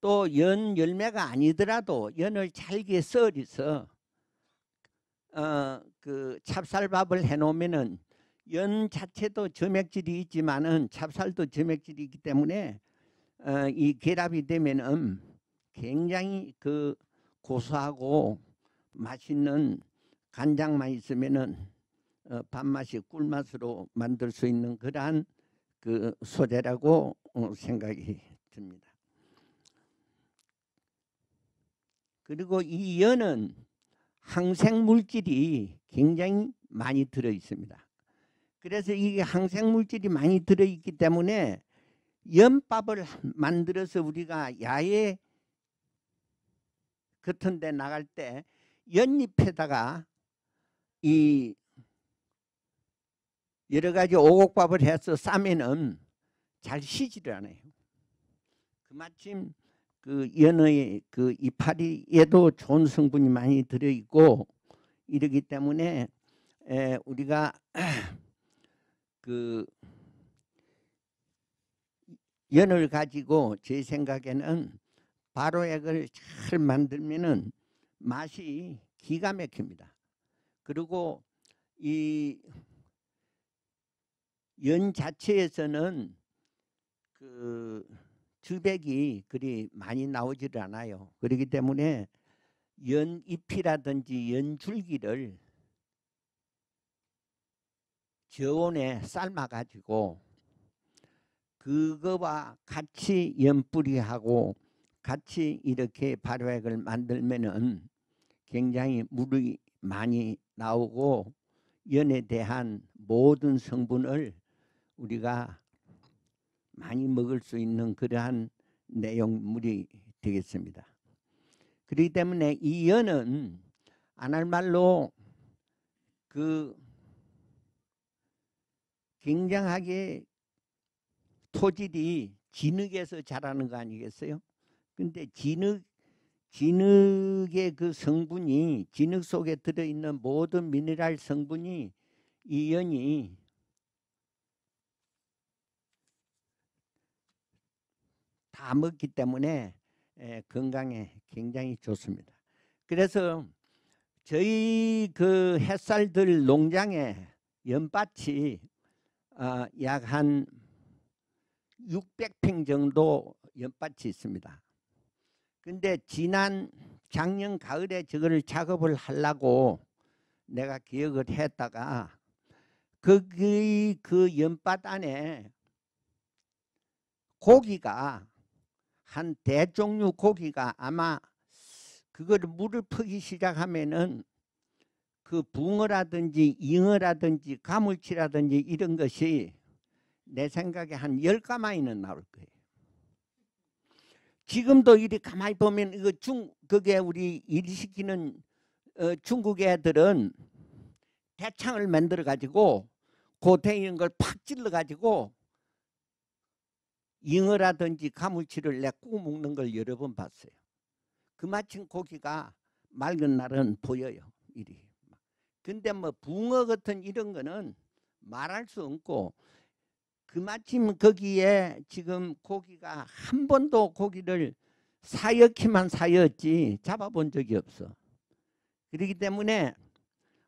또 연 열매가 아니더라도 연을 잘게 썰어서 어 그 찹쌀밥을 해 놓으면은 연 자체도 점액질이 있지만은 찹쌀도 점액질이 있기 때문에 어, 이 결합이 되면은 굉장히 그 고소하고 맛있는 간장만 있으면은 어, 밥맛이 꿀맛으로 만들 수 있는 그러한 그 소재라고 어, 생각이 듭니다. 그리고 이 연은 항생물질이 굉장히 많이 들어 있습니다. 그래서 이게 항생물질이 많이 들어있기 때문에 연밥을 만들어서 우리가 야외 같은 데 나갈 때 연잎에다가 이 여러 가지 오곡밥을 해서 싸면은 잘 쉬지를 않아요. 그마침 그 연어의 그 이파리에도 좋은 성분이 많이 들어있고 이러기 때문에 우리가 그 연을 가지고 제 생각에는 바로액을 잘 만들면은 맛이 기가 막힙니다. 그리고 이 연 자체에서는 그 주백이 그리 많이 나오질 않아요. 그렇기 때문에 연 잎이라든지 연 줄기를 저온에 삶아가지고 그거와 같이 연뿌리하고 같이 이렇게 발효액을 만들면은 굉장히 물이 많이 나오고 연에 대한 모든 성분을 우리가 많이 먹을 수 있는 그러한 내용물이 되겠습니다. 그렇기 때문에 이 연은 안 할 말로 그 굉장하게 토질이 진흙에서 자라는 거 아니겠어요? 근데 진흙 진흙의 그 성분이 진흙 속에 들어 있는 모든 미네랄 성분이 이연이 다 먹기 때문에 건강에 굉장히 좋습니다. 그래서 저희 그 햇살들 농장에 연밭이 어, 약한 600평 정도 연밭이 있습니다. 근데 지난 작년 가을에 저거를 작업을 하려고 내가 기억을 했다가 거기 그 연밭 안에 고기가 한 대종류 고기가 아마 그걸 물을 퍼기 시작하면은 그 붕어라든지 잉어라든지 가물치라든지 이런 것이 내 생각에 한 열 가마이는 나올 거예요. 지금도 이리 가만히 보면 이거 중 그게 우리 일시키는 어, 중국 애들은 대창을 만들어 가지고 고태 이런 걸팍 찔러 가지고 잉어라든지 가물치를 내고 먹는 걸 여러 번 봤어요. 그마침 고기가 맑은 날은 보여요. 이리. 근데 뭐 붕어 같은 이런 거는 말할 수 없고 그마침 거기에 지금 고기가 한 번도 고기를 사역기만 사였지 잡아본 적이 없어. 그렇기 때문에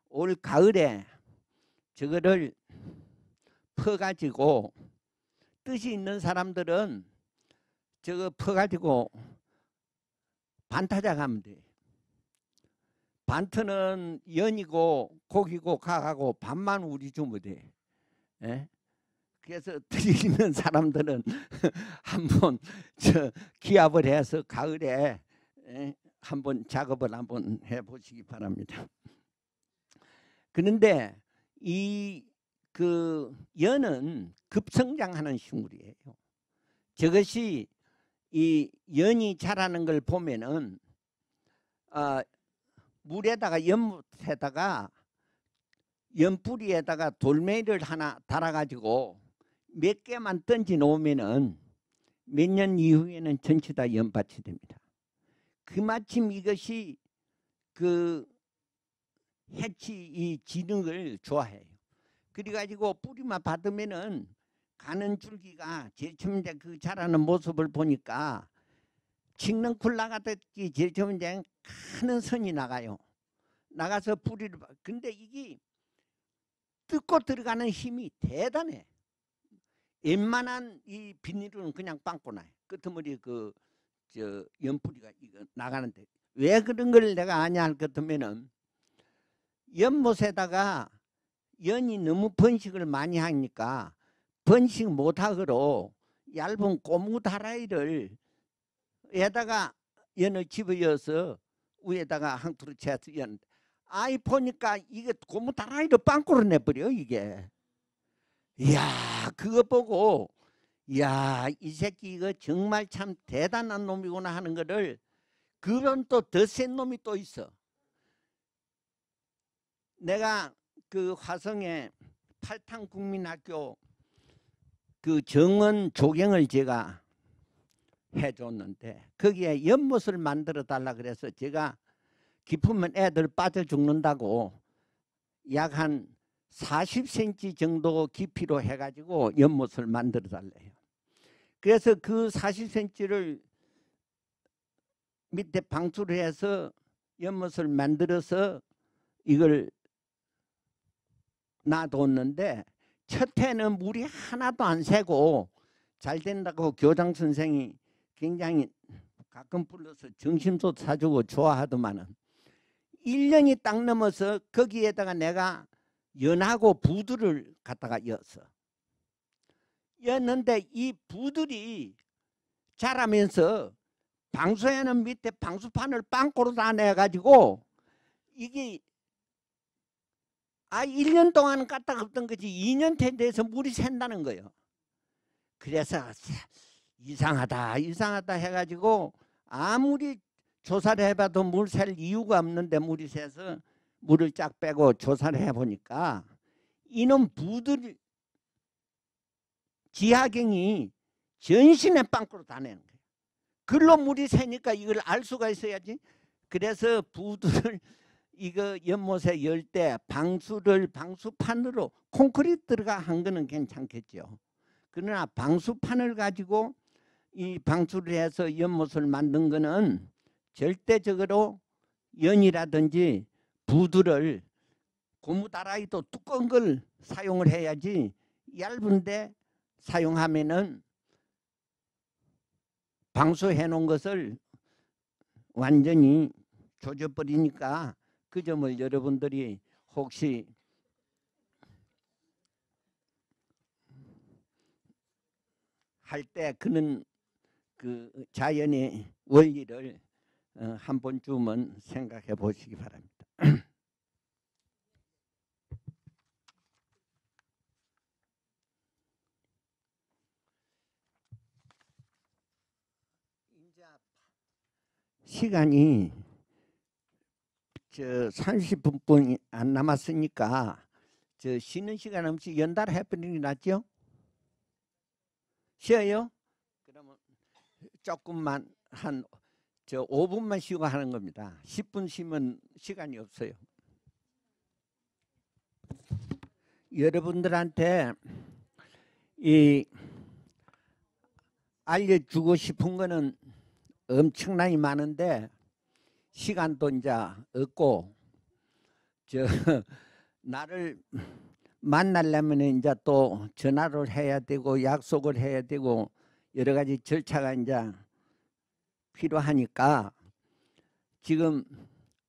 올 가을에 저거를 퍼가지고 뜻이 있는 사람들은 저거 퍼가지고 반타작 하면 돼. 반트는 연이고 고기고 각하고 밥만 우리 주면 돼. 예? 그래서 드리는 (laughs) 사람들은 (laughs) 한번 저 기합을 해서 가을에 예? 한번 작업을 한번 해보시기 바랍니다. 그런데 이 그 연은 급성장하는 식물이에요. 저것이 이 연이 자라는 걸 보면은 아 어, 물에다가 연못에다가 연뿌리에다가 돌멩이를 하나 달아가지고 몇 개만 던지 놓으면은 몇 년 이후에는 전체 다 연밭이 됩니다. 그마침 이것이 그 해치 이 지능을 좋아해요. 그래가지고 뿌리만 받으면은 가는 줄기가 제첨제 일그 자라는 모습을 보니까 직능 굴러가듯이 질주문장 하는 선이 나가요. 나가서 뿌리를 근데 이게 뜯고 들어가는 힘이 대단해. 웬만한 이 비닐은 그냥 빵꾸 나요. 끄트머리 그 저 연뿌리가 이거 나가는데 왜 그런 걸 내가 아냐 할것 같으면은 연못에다가 연이 너무 번식을 많이 하니까 번식 못하기로 얇은 고무다라이를 에다가 얘는 집어여서 위에다가 항투로 채였는데 아이 보니까 이게 고무 다라이로 빵꾸를 내버려 이게 이야 그거 보고 이야 이 새끼 이거 정말 참 대단한 놈이구나 하는 거를 그런 또더 센 놈이 또 있어 내가 그 화성에 팔탕국민학교 그 정원 조경을 제가 해줬는데 거기에 연못을 만들어 달라 그래서 제가 깊으면 애들 빠져 죽는다고 약 한 40cm 정도 깊이로 해가지고 연못을 만들어 달래요. 그래서 그 40cm를 밑에 방수를 해서 연못을 만들어서 이걸 놔뒀는데 첫 해는 물이 하나도 안 새고 잘 된다고 교장 선생이 굉장히 가끔 불러서 정신도 사주고 좋아하더만은 1년이 딱 넘어서 거기에다가 내가 연하고 부두를 갖다가 였어. 였는데 이 부들이 자라면서 방수에는 밑에 방수판을 빵꾸로 다 내가지고 이게 아 1년 동안 까딱 없던 거지 2년 된 데서 에 물이 샌다는 거예요. 그래서 이상하다 이상하다 해가지고 아무리 조사를 해봐도 물셀 이유가 없는데 물이 새서 물을 쫙 빼고 조사를 해보니까 이놈 부들 지하경이 전신에 빵꾸로 다 내는 거예요. 글로 물이 새니까 이걸 알 수가 있어야지. 그래서 부두를 (laughs) 이거 연못에 열 때 방수를 방수판으로 콘크리트가 한 거는 괜찮겠죠. 그러나 방수판을 가지고 이 방출을 해서 연못을 만든 거는 절대적으로 연이라든지 부두를 고무다라이도 두꺼운 걸 사용을 해야지 얇은데 사용하면은 방수해 놓은 것을 완전히 조져버리니까 그 점을 여러분들이 혹시 할 때 그는 그 자연의 원리를 어, 한번 주면 생각해 보시기 바랍니다. (clears throat) 시간이 저 30분뿐이 안 남았으니까 저 쉬는 시간 없이 연달아 해버리는 게 낫죠? 쉬어요? 조금만 한 저 5분만 쉬고 하는 겁니다. 10분 쉬면 시간이 없어요. 여러분들한테 이 알려주고 싶은 거는 엄청나게 많은데 시간도 이제 없고 저 (laughs) 나를 만나려면 이제 또 전화를 해야 되고 약속을 해야 되고 여러 가지 절차가 이제 필요하니까 지금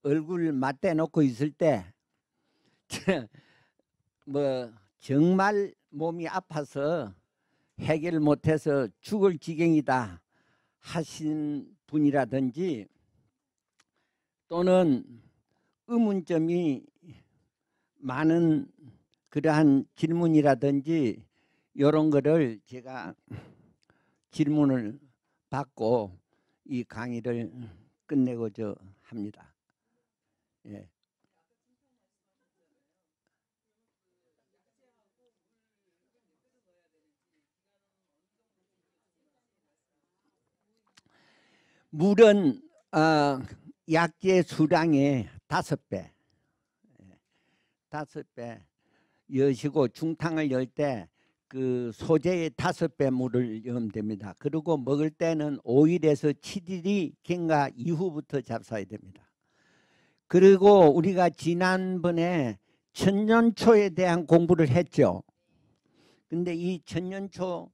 얼굴 맞대놓고 있을 때 뭐 (laughs) 정말 몸이 아파서 해결 못해서 죽을 지경이다 하신 분이라든지 또는 의문점이 많은 그러한 질문이라든지 이런 거를 제가 질문을 받고 이 강의를 끝내고자 합니다. 예. 물은 어, 약재 수량의 다섯 배, 예. 다섯 배 여시고 중탕을 열때 그 소재의 다섯 배 물을 넣으면 됩니다. 그리고 먹을 때는 5일에서 7일이 경과 이후부터 잡숴야 됩니다. 그리고 우리가 지난번에 천년초에 대한 공부를 했죠. 근데 이 천년초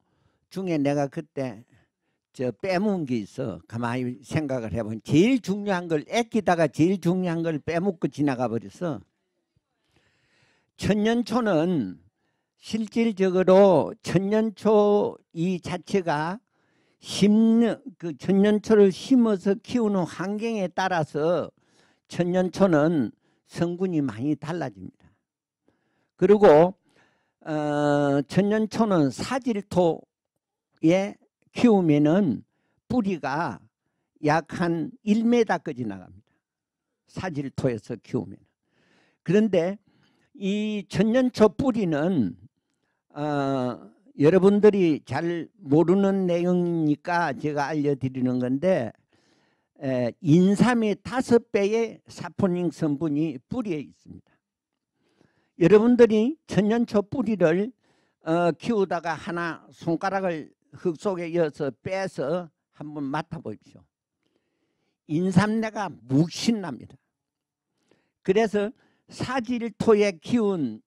중에 내가 그때 저 빼먹은 게 있어. 가만히 생각을 해보면 제일 중요한 걸 애끼다가 제일 중요한 걸 빼먹고 지나가 버렸어. 천년초는 실질적으로 천년초 이 자체가 심는 그 천년초를 심어서 키우는 환경에 따라서 천년초는 성분이 많이 달라집니다. 그리고 어, 천년초는 사질토에 키우면은 뿌리가 약한 1m까지 나갑니다. 사질토에서 키우면. 그런데 이 천년초 뿌리는 어, 여러분들이 잘 모르는 내용이니까 제가 알려드리는 건데 에, 인삼의 다섯 배의 사포닌 성분이 뿌리에 있습니다. 여러분들이 천년초 뿌리를 어, 키우다가 하나 손가락을 흙 속에 이어서 빼서 한번 맡아보십시오. 인삼내가 묵신납니다. 그래서 사질토에 키운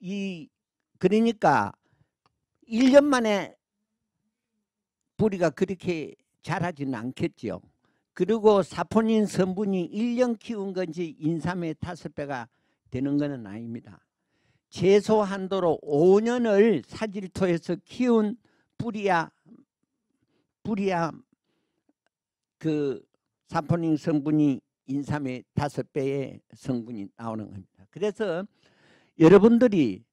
이 그러니까 1년 만에 뿌리가 그렇게 자라지는 않겠지요. 그리고 사포닌 성분이 1년 키운 건지 인삼의 5배가 되는 것은 아닙니다. 최소 한도로 5년을 사질토에서 키운 뿌리야 뿌리야 그 사포닌 성분이 인삼의 5배의 성분이 나오는 겁니다. 그래서 여러분들이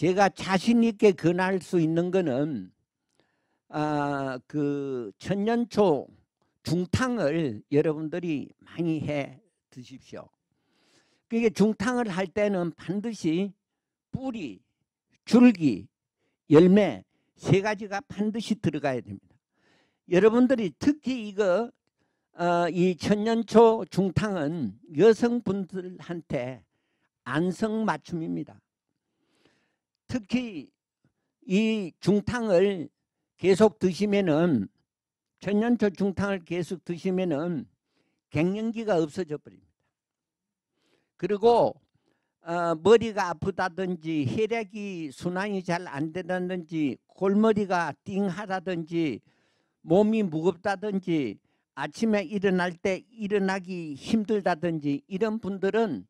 제가 자신 있게 권할 수 있는 것은 아, 그 천년초 중탕을 여러분들이 많이 해 드십시오. 그게 중탕을 할 때는 반드시 뿌리, 줄기, 열매 세 가지가 반드시 들어가야 됩니다. 여러분들이 특히 이거 어, 이 천년초 중탕은 여성분들한테 안성 맞춤입니다. 특히 이 중탕을 계속 드시면은 천년초 중탕을 계속 드시면은 갱년기가 없어져 버립니다. 그리고 어, 머리가 아프다든지 혈액이 순환이 잘안 된다든지 골머리가 띵하다든지 몸이 무겁다든지 아침에 일어날 때 일어나기 힘들다든지 이런 분들은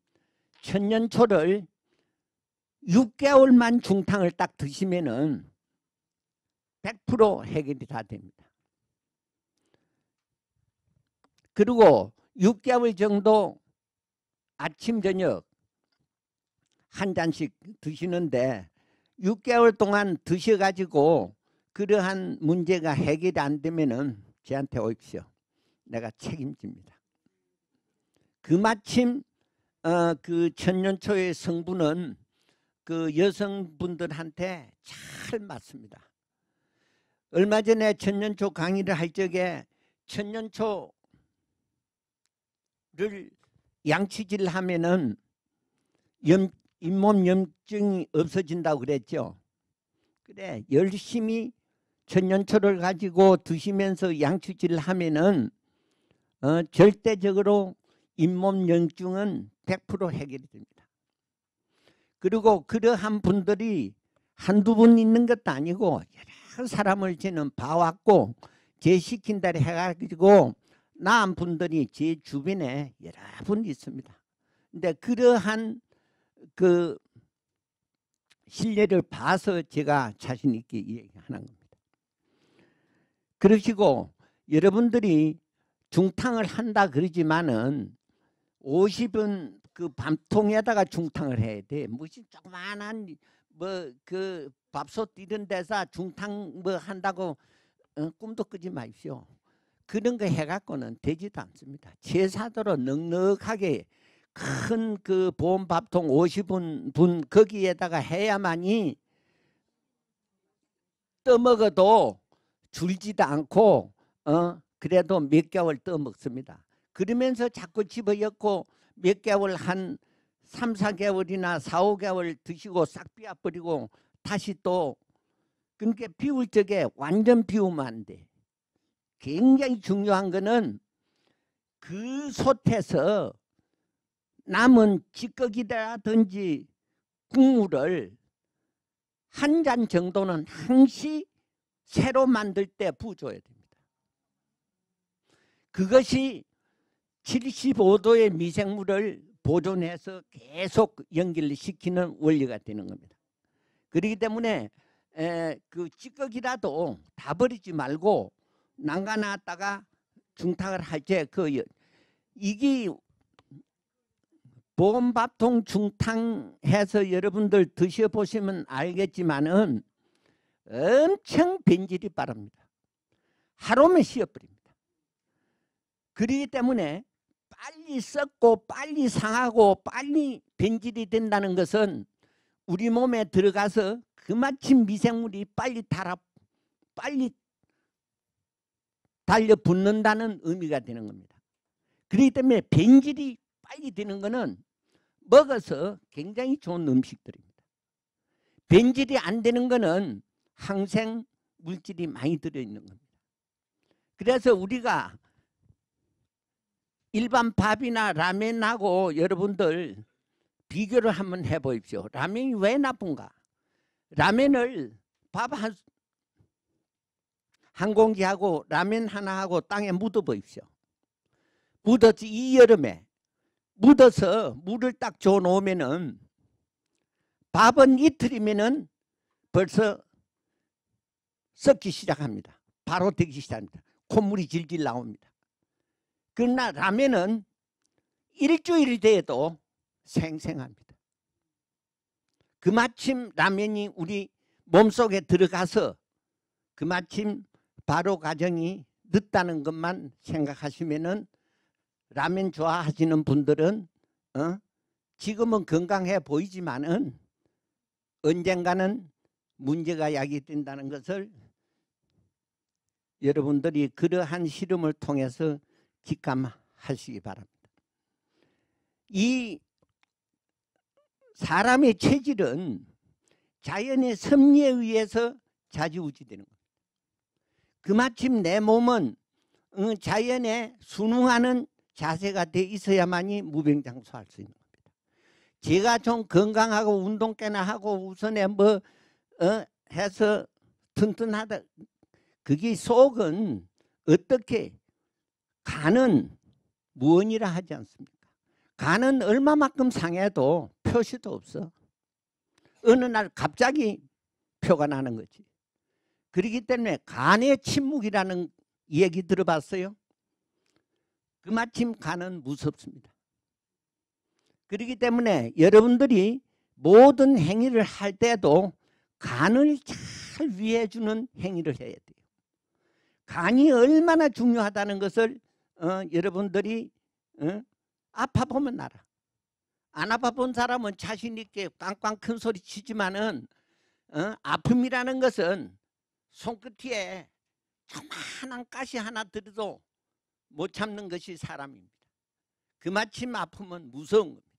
천년초를 6개월만 중탕을 딱 드시면은 100% 해결이 다 됩니다. 그리고 6개월 정도 아침 저녁 한 잔씩 드시는데 6개월 동안 드셔가지고 그러한 문제가 해결이 안 되면은 저한테 오십시오. 내가 책임집니다. 그 마침 어, 그 천년초의 성분은 그 여성분들한테 잘 맞습니다. 얼마 전에 천년초 강의를 할 적에 천년초를 양치질 하면은 염, 잇몸 염증이 없어진다고 그랬죠. 그래 열심히 천년초를 가지고 드시면서 양치질 하면은 어, 절대적으로 잇몸 염증은 100%해결 됩니다. 그리고 그러한 분들이 한두 분 있는 것도 아니고 여러 사람을 저는 봐왔고 제 시킨 대로 해가지고 나은 분들이 제 주변에 여러 분 있습니다. 근데 그러한 그 신뢰를 봐서 제가 자신 있게 얘기하는 겁니다. 그러시고 여러분들이 중탕을 한다 그러지만은 50은 그 밤통에다가 중탕을 해야 돼. 무슨 조그만한 뭐 그 밥솥 이런 데서 중탕 뭐 한다고 어, 꿈도 꾸지 마십시오. 그런 거 해갖고는 되지도 않습니다. 제사도로 넉넉하게 큰 그 보험 밥통 50분 분 거기에다가 해야만이 떠먹어도 줄지도 않고 어 그래도 몇 개월 떠먹습니다. 그러면서 자꾸 집어였고 몇 개월 한 3, 4개월이나 4, 5개월 드시고 싹 비워버리고 다시 또 그러니까 비울 적에 완전 비우면 안 돼. 굉장히 중요한 거는 그 솥에서 남은 찌꺼기라든지 국물을 한 잔 정도는 항시 새로 만들 때 부어줘야 됩니다. 그것이 75도의 미생물을 보존해서 계속 연결 시키는 원리가 되는 겁니다. 그렇기 때문에 에, 그 찌꺼기라도 다 버리지 말고 난간놨다가 중탕을 할때그 이게 보온밥통 중탕해서 여러분들 드셔보시면 알겠지만은 엄청 변질이 빠릅니다. 하루면 쉬어버립니다. 그러기 때문에 빨리 썩고 빨리 상하고 빨리 변질이 된다는 것은 우리 몸에 들어가서 그마침 미생물이 빨리 달아 빨리 달려 붙는다는 의미가 되는 겁니다. 그렇기 때문에 변질이 빨리 되는 것은 먹어서 굉장히 좋은 음식들입니다. 변질이 안 되는 것은 항생 물질이 많이 들어있는 겁니다. 그래서 우리가 일반 밥이나 라면하고 여러분들 비교를 한번 해보십시오. 라면이 왜 나쁜가? 라면을 밥 한 한 공기하고 라면 하나하고 땅에 묻어보십시오. 묻었지 이 여름에 묻어서 물을 딱 줘놓으면은 밥은 이틀이면은 벌써 섞기 시작합니다. 바로 되기 시작합니다. 콧물이 질질 나옵니다. 그러나 라면은 일주일이 돼도 생생합니다. 그 마침 라면이 우리 몸속에 들어가서 그 마침 바로 가정이 늦다는 것만 생각하시면은 라면 좋아하시는 분들은 어? 지금은 건강해 보이지만은 언젠가는 문제가 야기된다는 것을 여러분들이 그러한 실험을 통해서 직감하시기 바랍니다. 이 사람의 체질은 자연의 섭리에 의해서 자주우지되는 겁니다. 그마침 내 몸은 어, 자연에 순응하는 자세가 돼 있어야만이 무병장수할 수 있는 겁니다. 제가 좀 건강하고 운동 꽤나 하고 우선에 뭐 어, 해서 튼튼하다. 그게 속은 어떻게 간은 무언이라 하지 않습니까? 간은 얼마만큼 상해도 표시도 없어. 어느 날 갑자기 표가 나는 거지. 그렇기 때문에 간의 침묵이라는 얘기 들어봤어요? 그마침 간은 무섭습니다. 그렇기 때문에 여러분들이 모든 행위를 할 때도 간을 잘 위해주는 행위를 해야 돼요. 간이 얼마나 중요하다는 것을 어, 여러분들이 어? 아파 보면 알아. 안 아파 본 사람은 자신 있게 꽝꽝 큰 소리 치지만은 어? 아픔이라는 것은 손끝에 조만한 가시 하나 들어도 못 참는 것이 사람입니다. 그마침 아픔은 무서운 겁니다.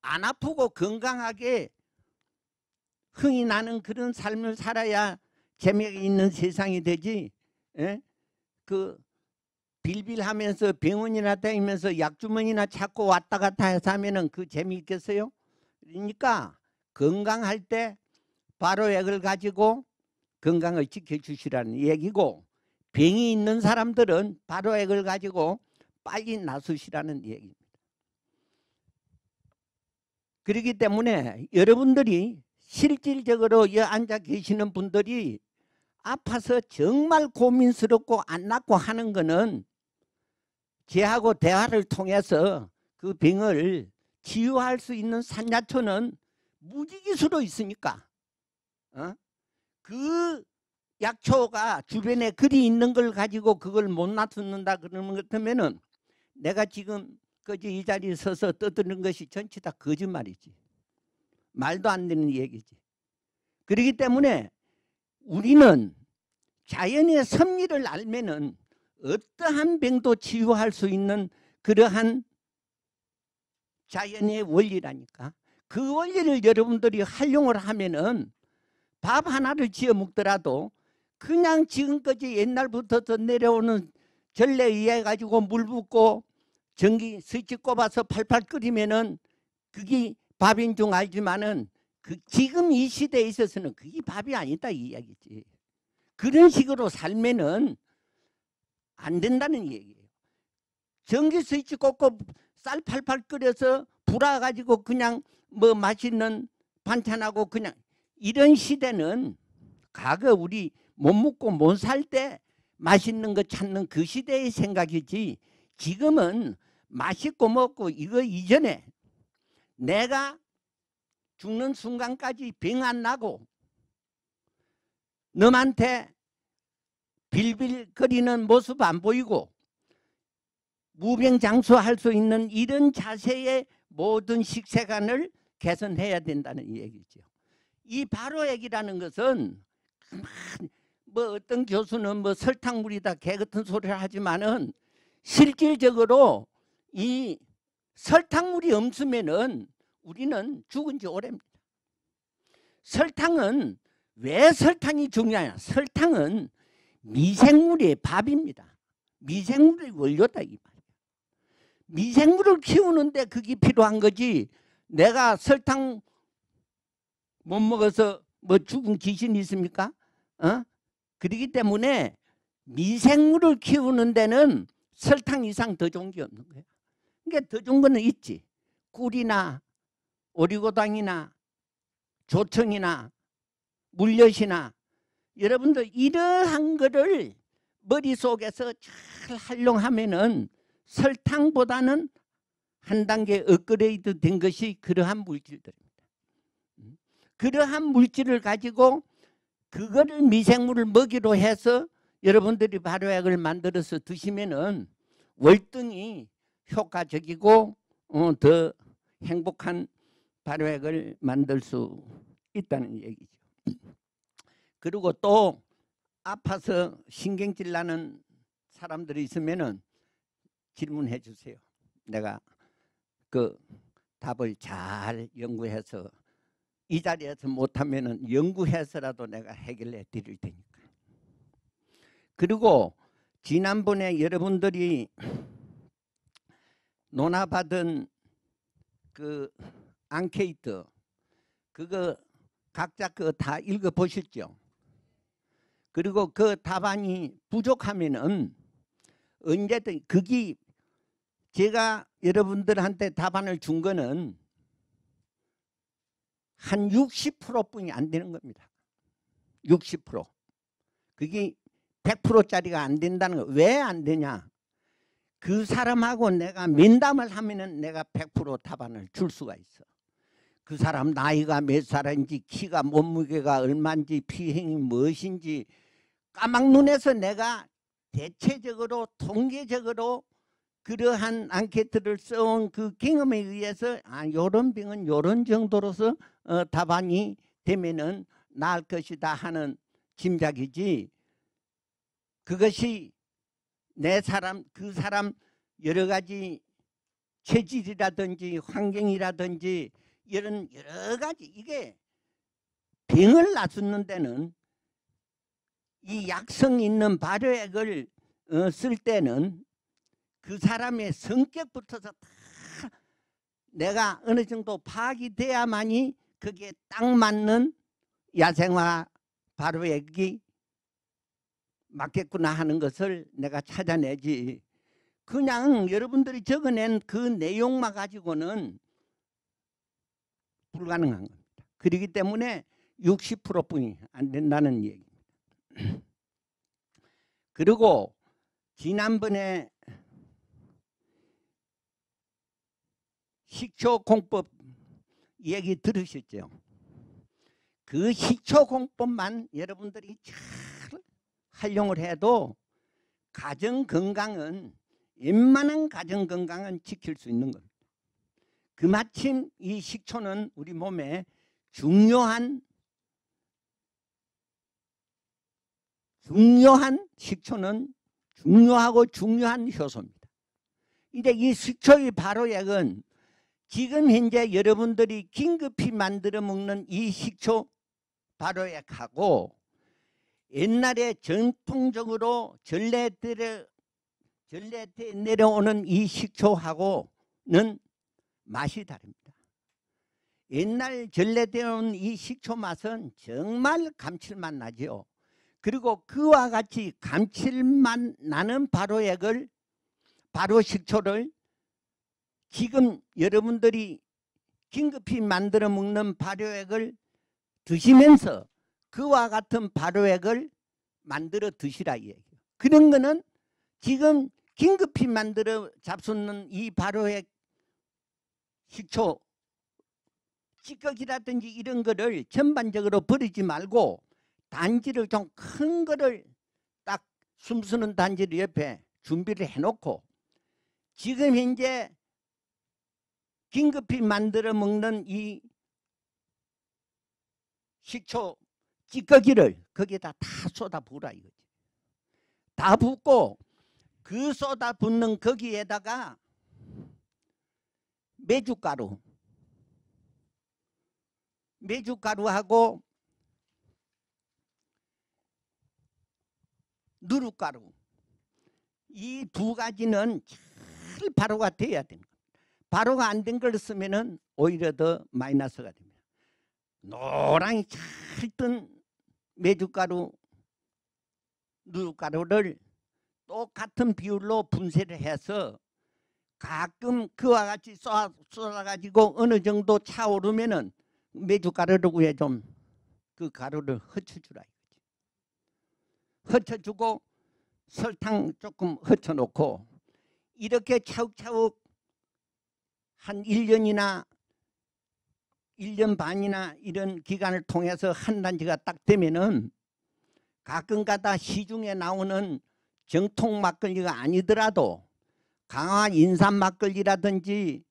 안 아프고 건강하게 흥이 나는 그런 삶을 살아야 재미 있는 세상이 되지. 에? 예? 그 빌빌하면서 병원이나 다니면서 약주머니나 찾고 왔다 갔다 해서 하면은 그 재미있겠어요? 그러니까 건강할 때 바로 액을 가지고 건강을 지켜주시라는 얘기고 병이 있는 사람들은 바로 액을 가지고 빨리 나수시라는 얘기입니다. 그렇기 때문에 여러분들이 실질적으로 여 앉아 계시는 분들이 아파서 정말 고민스럽고 안 낫고 하는 거는 개하고 대화를 통해서 그 병을 치유할 수 있는 산야초는 무지기수로 있으니까 어? 그 약초가 주변에 글이 있는 걸 가지고 그걸 못 놔두는다 그러는 것같으면 내가 지금 그지 이 자리에 서서 떠드는 것이 전체 다 거짓말이지 말도 안 되는 얘기지 그러기 때문에 우리는 자연의 섭리를 알면은 어떠한 병도 치유할 수 있는 그러한 자연의 원리라니까 그 원리를 여러분들이 활용을 하면은 밥 하나를 지어 먹더라도 그냥 지금까지 옛날부터 내려오는 전례에 의해 가지고 물 붓고 전기 스위치 꼽아서 팔팔 끓이면은 그게 밥인 줄 알지만은 그 지금 이 시대에 있어서는 그게 밥이 아니다 이 이야기지. 그런 식으로 살면은 안 된다는 얘기예요. 전기 스위치 꽂고 쌀 팔팔 끓여서 불아 가지고 그냥 뭐 맛있는 반찬하고 그냥 이런 시대는 과거 우리 못 먹고 못 살 때 맛있는 거 찾는 그 시대의 생각이지 지금은 맛있고 먹고 이거 이전에 내가 죽는 순간까지 병 안 나고 너한테 빌빌거리는 모습 안 보이고 무병장수할 수 있는 이런 자세의 모든 식세관을 개선해야 된다는 얘기죠. 이바로얘기라는 것은 뭐 어떤 교수는 뭐 설탕물이다 개 같은 소리를 하지만은 실질적으로 이 설탕물이 없으면은 우리는 죽은 지 오래입니다. 설탕은 왜 설탕이 중요하냐? 설탕은 미생물의 밥입니다. 미생물의 원료다 이 말이야. 미생물을 키우는데 그게 필요한 거지. 내가 설탕 못 먹어서 뭐 죽은 귀신이 있습니까? 어? 그러기 때문에 미생물을 키우는 데는 설탕 이상 더 좋은 게 없는 거야. 그러니까 더 좋은 거는 있지. 꿀이나 오리고당이나 조청이나 물엿이나 여러분들 이러한 거를 머릿속에서 잘 활용하면은 설탕보다는 한 단계 업그레이드 된 것이 그러한 물질들입니다. 음. 그러한 물질을 가지고 그거를 미생물을 먹이로 해서 여러분들이 발효약을 만들어서 드시면은 월등히 효과적이고 어, 더 행복한 발효액을 만들 수 있다는 얘기죠. 그리고 또 아파서 신경질 나는 사람들이 있으면은 질문해 주세요. 내가 그 답을 잘 연구해서 이 자리에서 못하면은 연구해서라도 내가 해결해 드릴 테니까. 그리고 지난번에 여러분들이 논하받은 그 앙케이트 그거 각자 그 다 읽어보셨죠? 그리고 그 답안이 부족하면은 언제든 그게 제가 여러분들한테 답안을 준 거는 한 60%뿐이 안 되는 겁니다. 60% 그게 100%짜리가 안 된다는 거 왜 안 되냐 그 사람하고 내가 민담을 하면 은 내가 100% 답안을 줄 수가 있어 그 사람 나이가 몇 살인지 키가 몸무게가 얼마인지 피행이 무엇인지 까막눈에서 내가 대체적으로 통계적으로 그러한 앙케트를 써온 그 경험에 의해서 아 요런 병은 요런 정도로서 어, 답안이 되면은 나을 것이다 하는 짐작이지 그것이 내 사람 그 사람 여러 가지 체질이라든지 환경이라든지 이런 여러 가지 이게 병을 낫는 데는 이 약성 있는 발효액을 어, 쓸 때는 그 사람의 성격부터서 다 내가 어느 정도 파악이 돼야만이 그게 딱 맞는 야생화 발효액이 맞겠구나 하는 것을 내가 찾아내지 그냥 여러분들이 적어낸 그 내용만 가지고는 불가능한 겁니다. 그렇기 때문에 60%뿐이 안 된다는 얘기입니다. (clears throat) 그리고 지난번에 식초공법 얘기 들으셨죠? 그 식초공법만 여러분들이 잘 활용을 해도 가정건강은 웬만한 가정건강은 지킬 수 있는 겁니다. 그 마침 이 식초는 우리 몸에 중요한 중요한 식초는 중요하고 중요한 효소입니다. 이제 이 식초의 바로 약은 지금 현재 여러분들이 긴급히 만들어 먹는 이 식초 바로 약하고 옛날에 전통적으로 전래 때전 내려오는 이 식초하고는 맛이 다릅니다. 옛날 전래되어 이 식초 맛은 정말 감칠맛 나지요. 그리고 그와 같이 감칠맛 나는 바로 액을 바로 식초를 지금 여러분들이 긴급히 만들어 먹는 발효액을 드시면서 그와 같은 발효액을 만들어 드시라 이 얘기예요. 그런 거는 지금 긴급히 만들어 잡수는 이 발효액 식초, 찌꺼기라든지 이런 거를 전반적으로 버리지 말고 단지를 좀 큰 거를 딱 숨쓰는 단지를 옆에 준비를 해놓고 지금 현재 긴급히 만들어 먹는 이 식초 찌꺼기를 거기에다 다 쏟아 부으라 이거지. 다 붓고 그 쏟아 붓는 거기에다가 메주가루 메주가루하고 누룩가루 이 두 가지는 잘 바로가 돼야 됩니다 바로가 안 된 걸 쓰면 은 오히려 더 마이너스가 됩니다 노랑이 잘뜬 메주가루 누룩가루를 똑같은 비율로 분쇄를 해서 가끔 그와 같이 쏴, 쏴가지고 어느 정도 차오르면은 메주 가루를위해좀그 가루를 흩어주라 이거지. 흩어주고 설탕 조금 흩어놓고 이렇게 차욱차욱 한 1년이나 1년 반이나 이런 기간을 통해서 한 단지가 딱 되면은 가끔가다 시중에 나오는 정통 막걸리가 아니더라도 강한 인삼 막걸리라든지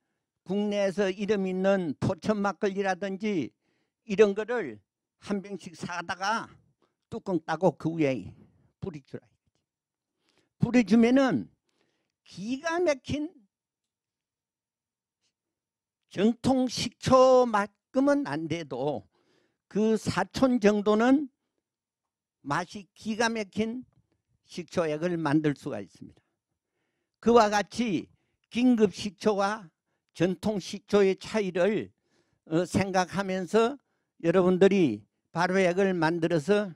국내에서 이름 있는 포천 막걸리라든지 이런 거를 한 병씩 사다가 뚜껑 따고 그 위에 뿌리주라. 뿌리주면은 기가 막힌 정통 식초만큼은 안 돼도 그 사촌 정도는 맛이 기가 막힌 식초액을 만들 수가 있습니다. 그와 같이 긴급 식초와 전통 식초의 차이를 어, 생각하면서 여러분들이 발효약을 만들어서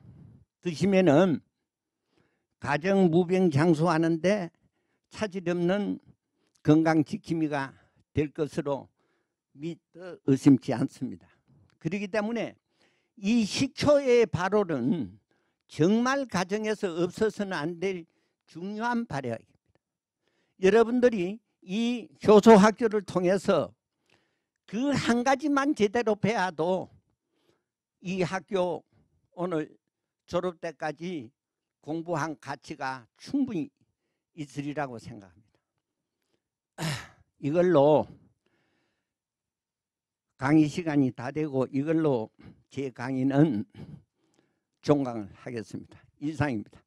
드시면은 가정 무병 장수하는데 차질 없는 건강 지킴이가 될 것으로 믿어 의심치 않습니다. 그러기 때문에 이 식초의 발효는 정말 가정에서 없어서는 안 될 중요한 발효액. 여러분들이 이 효소학교를 통해서 그 한 가지만 제대로 배워도 이 학교 오늘 졸업 때까지 공부한 가치가 충분히 있으리라고 생각합니다. (clears throat) 이걸로 강의 시간이 다 되고 이걸로 제 강의는 종강을 하겠습니다. 이상입니다.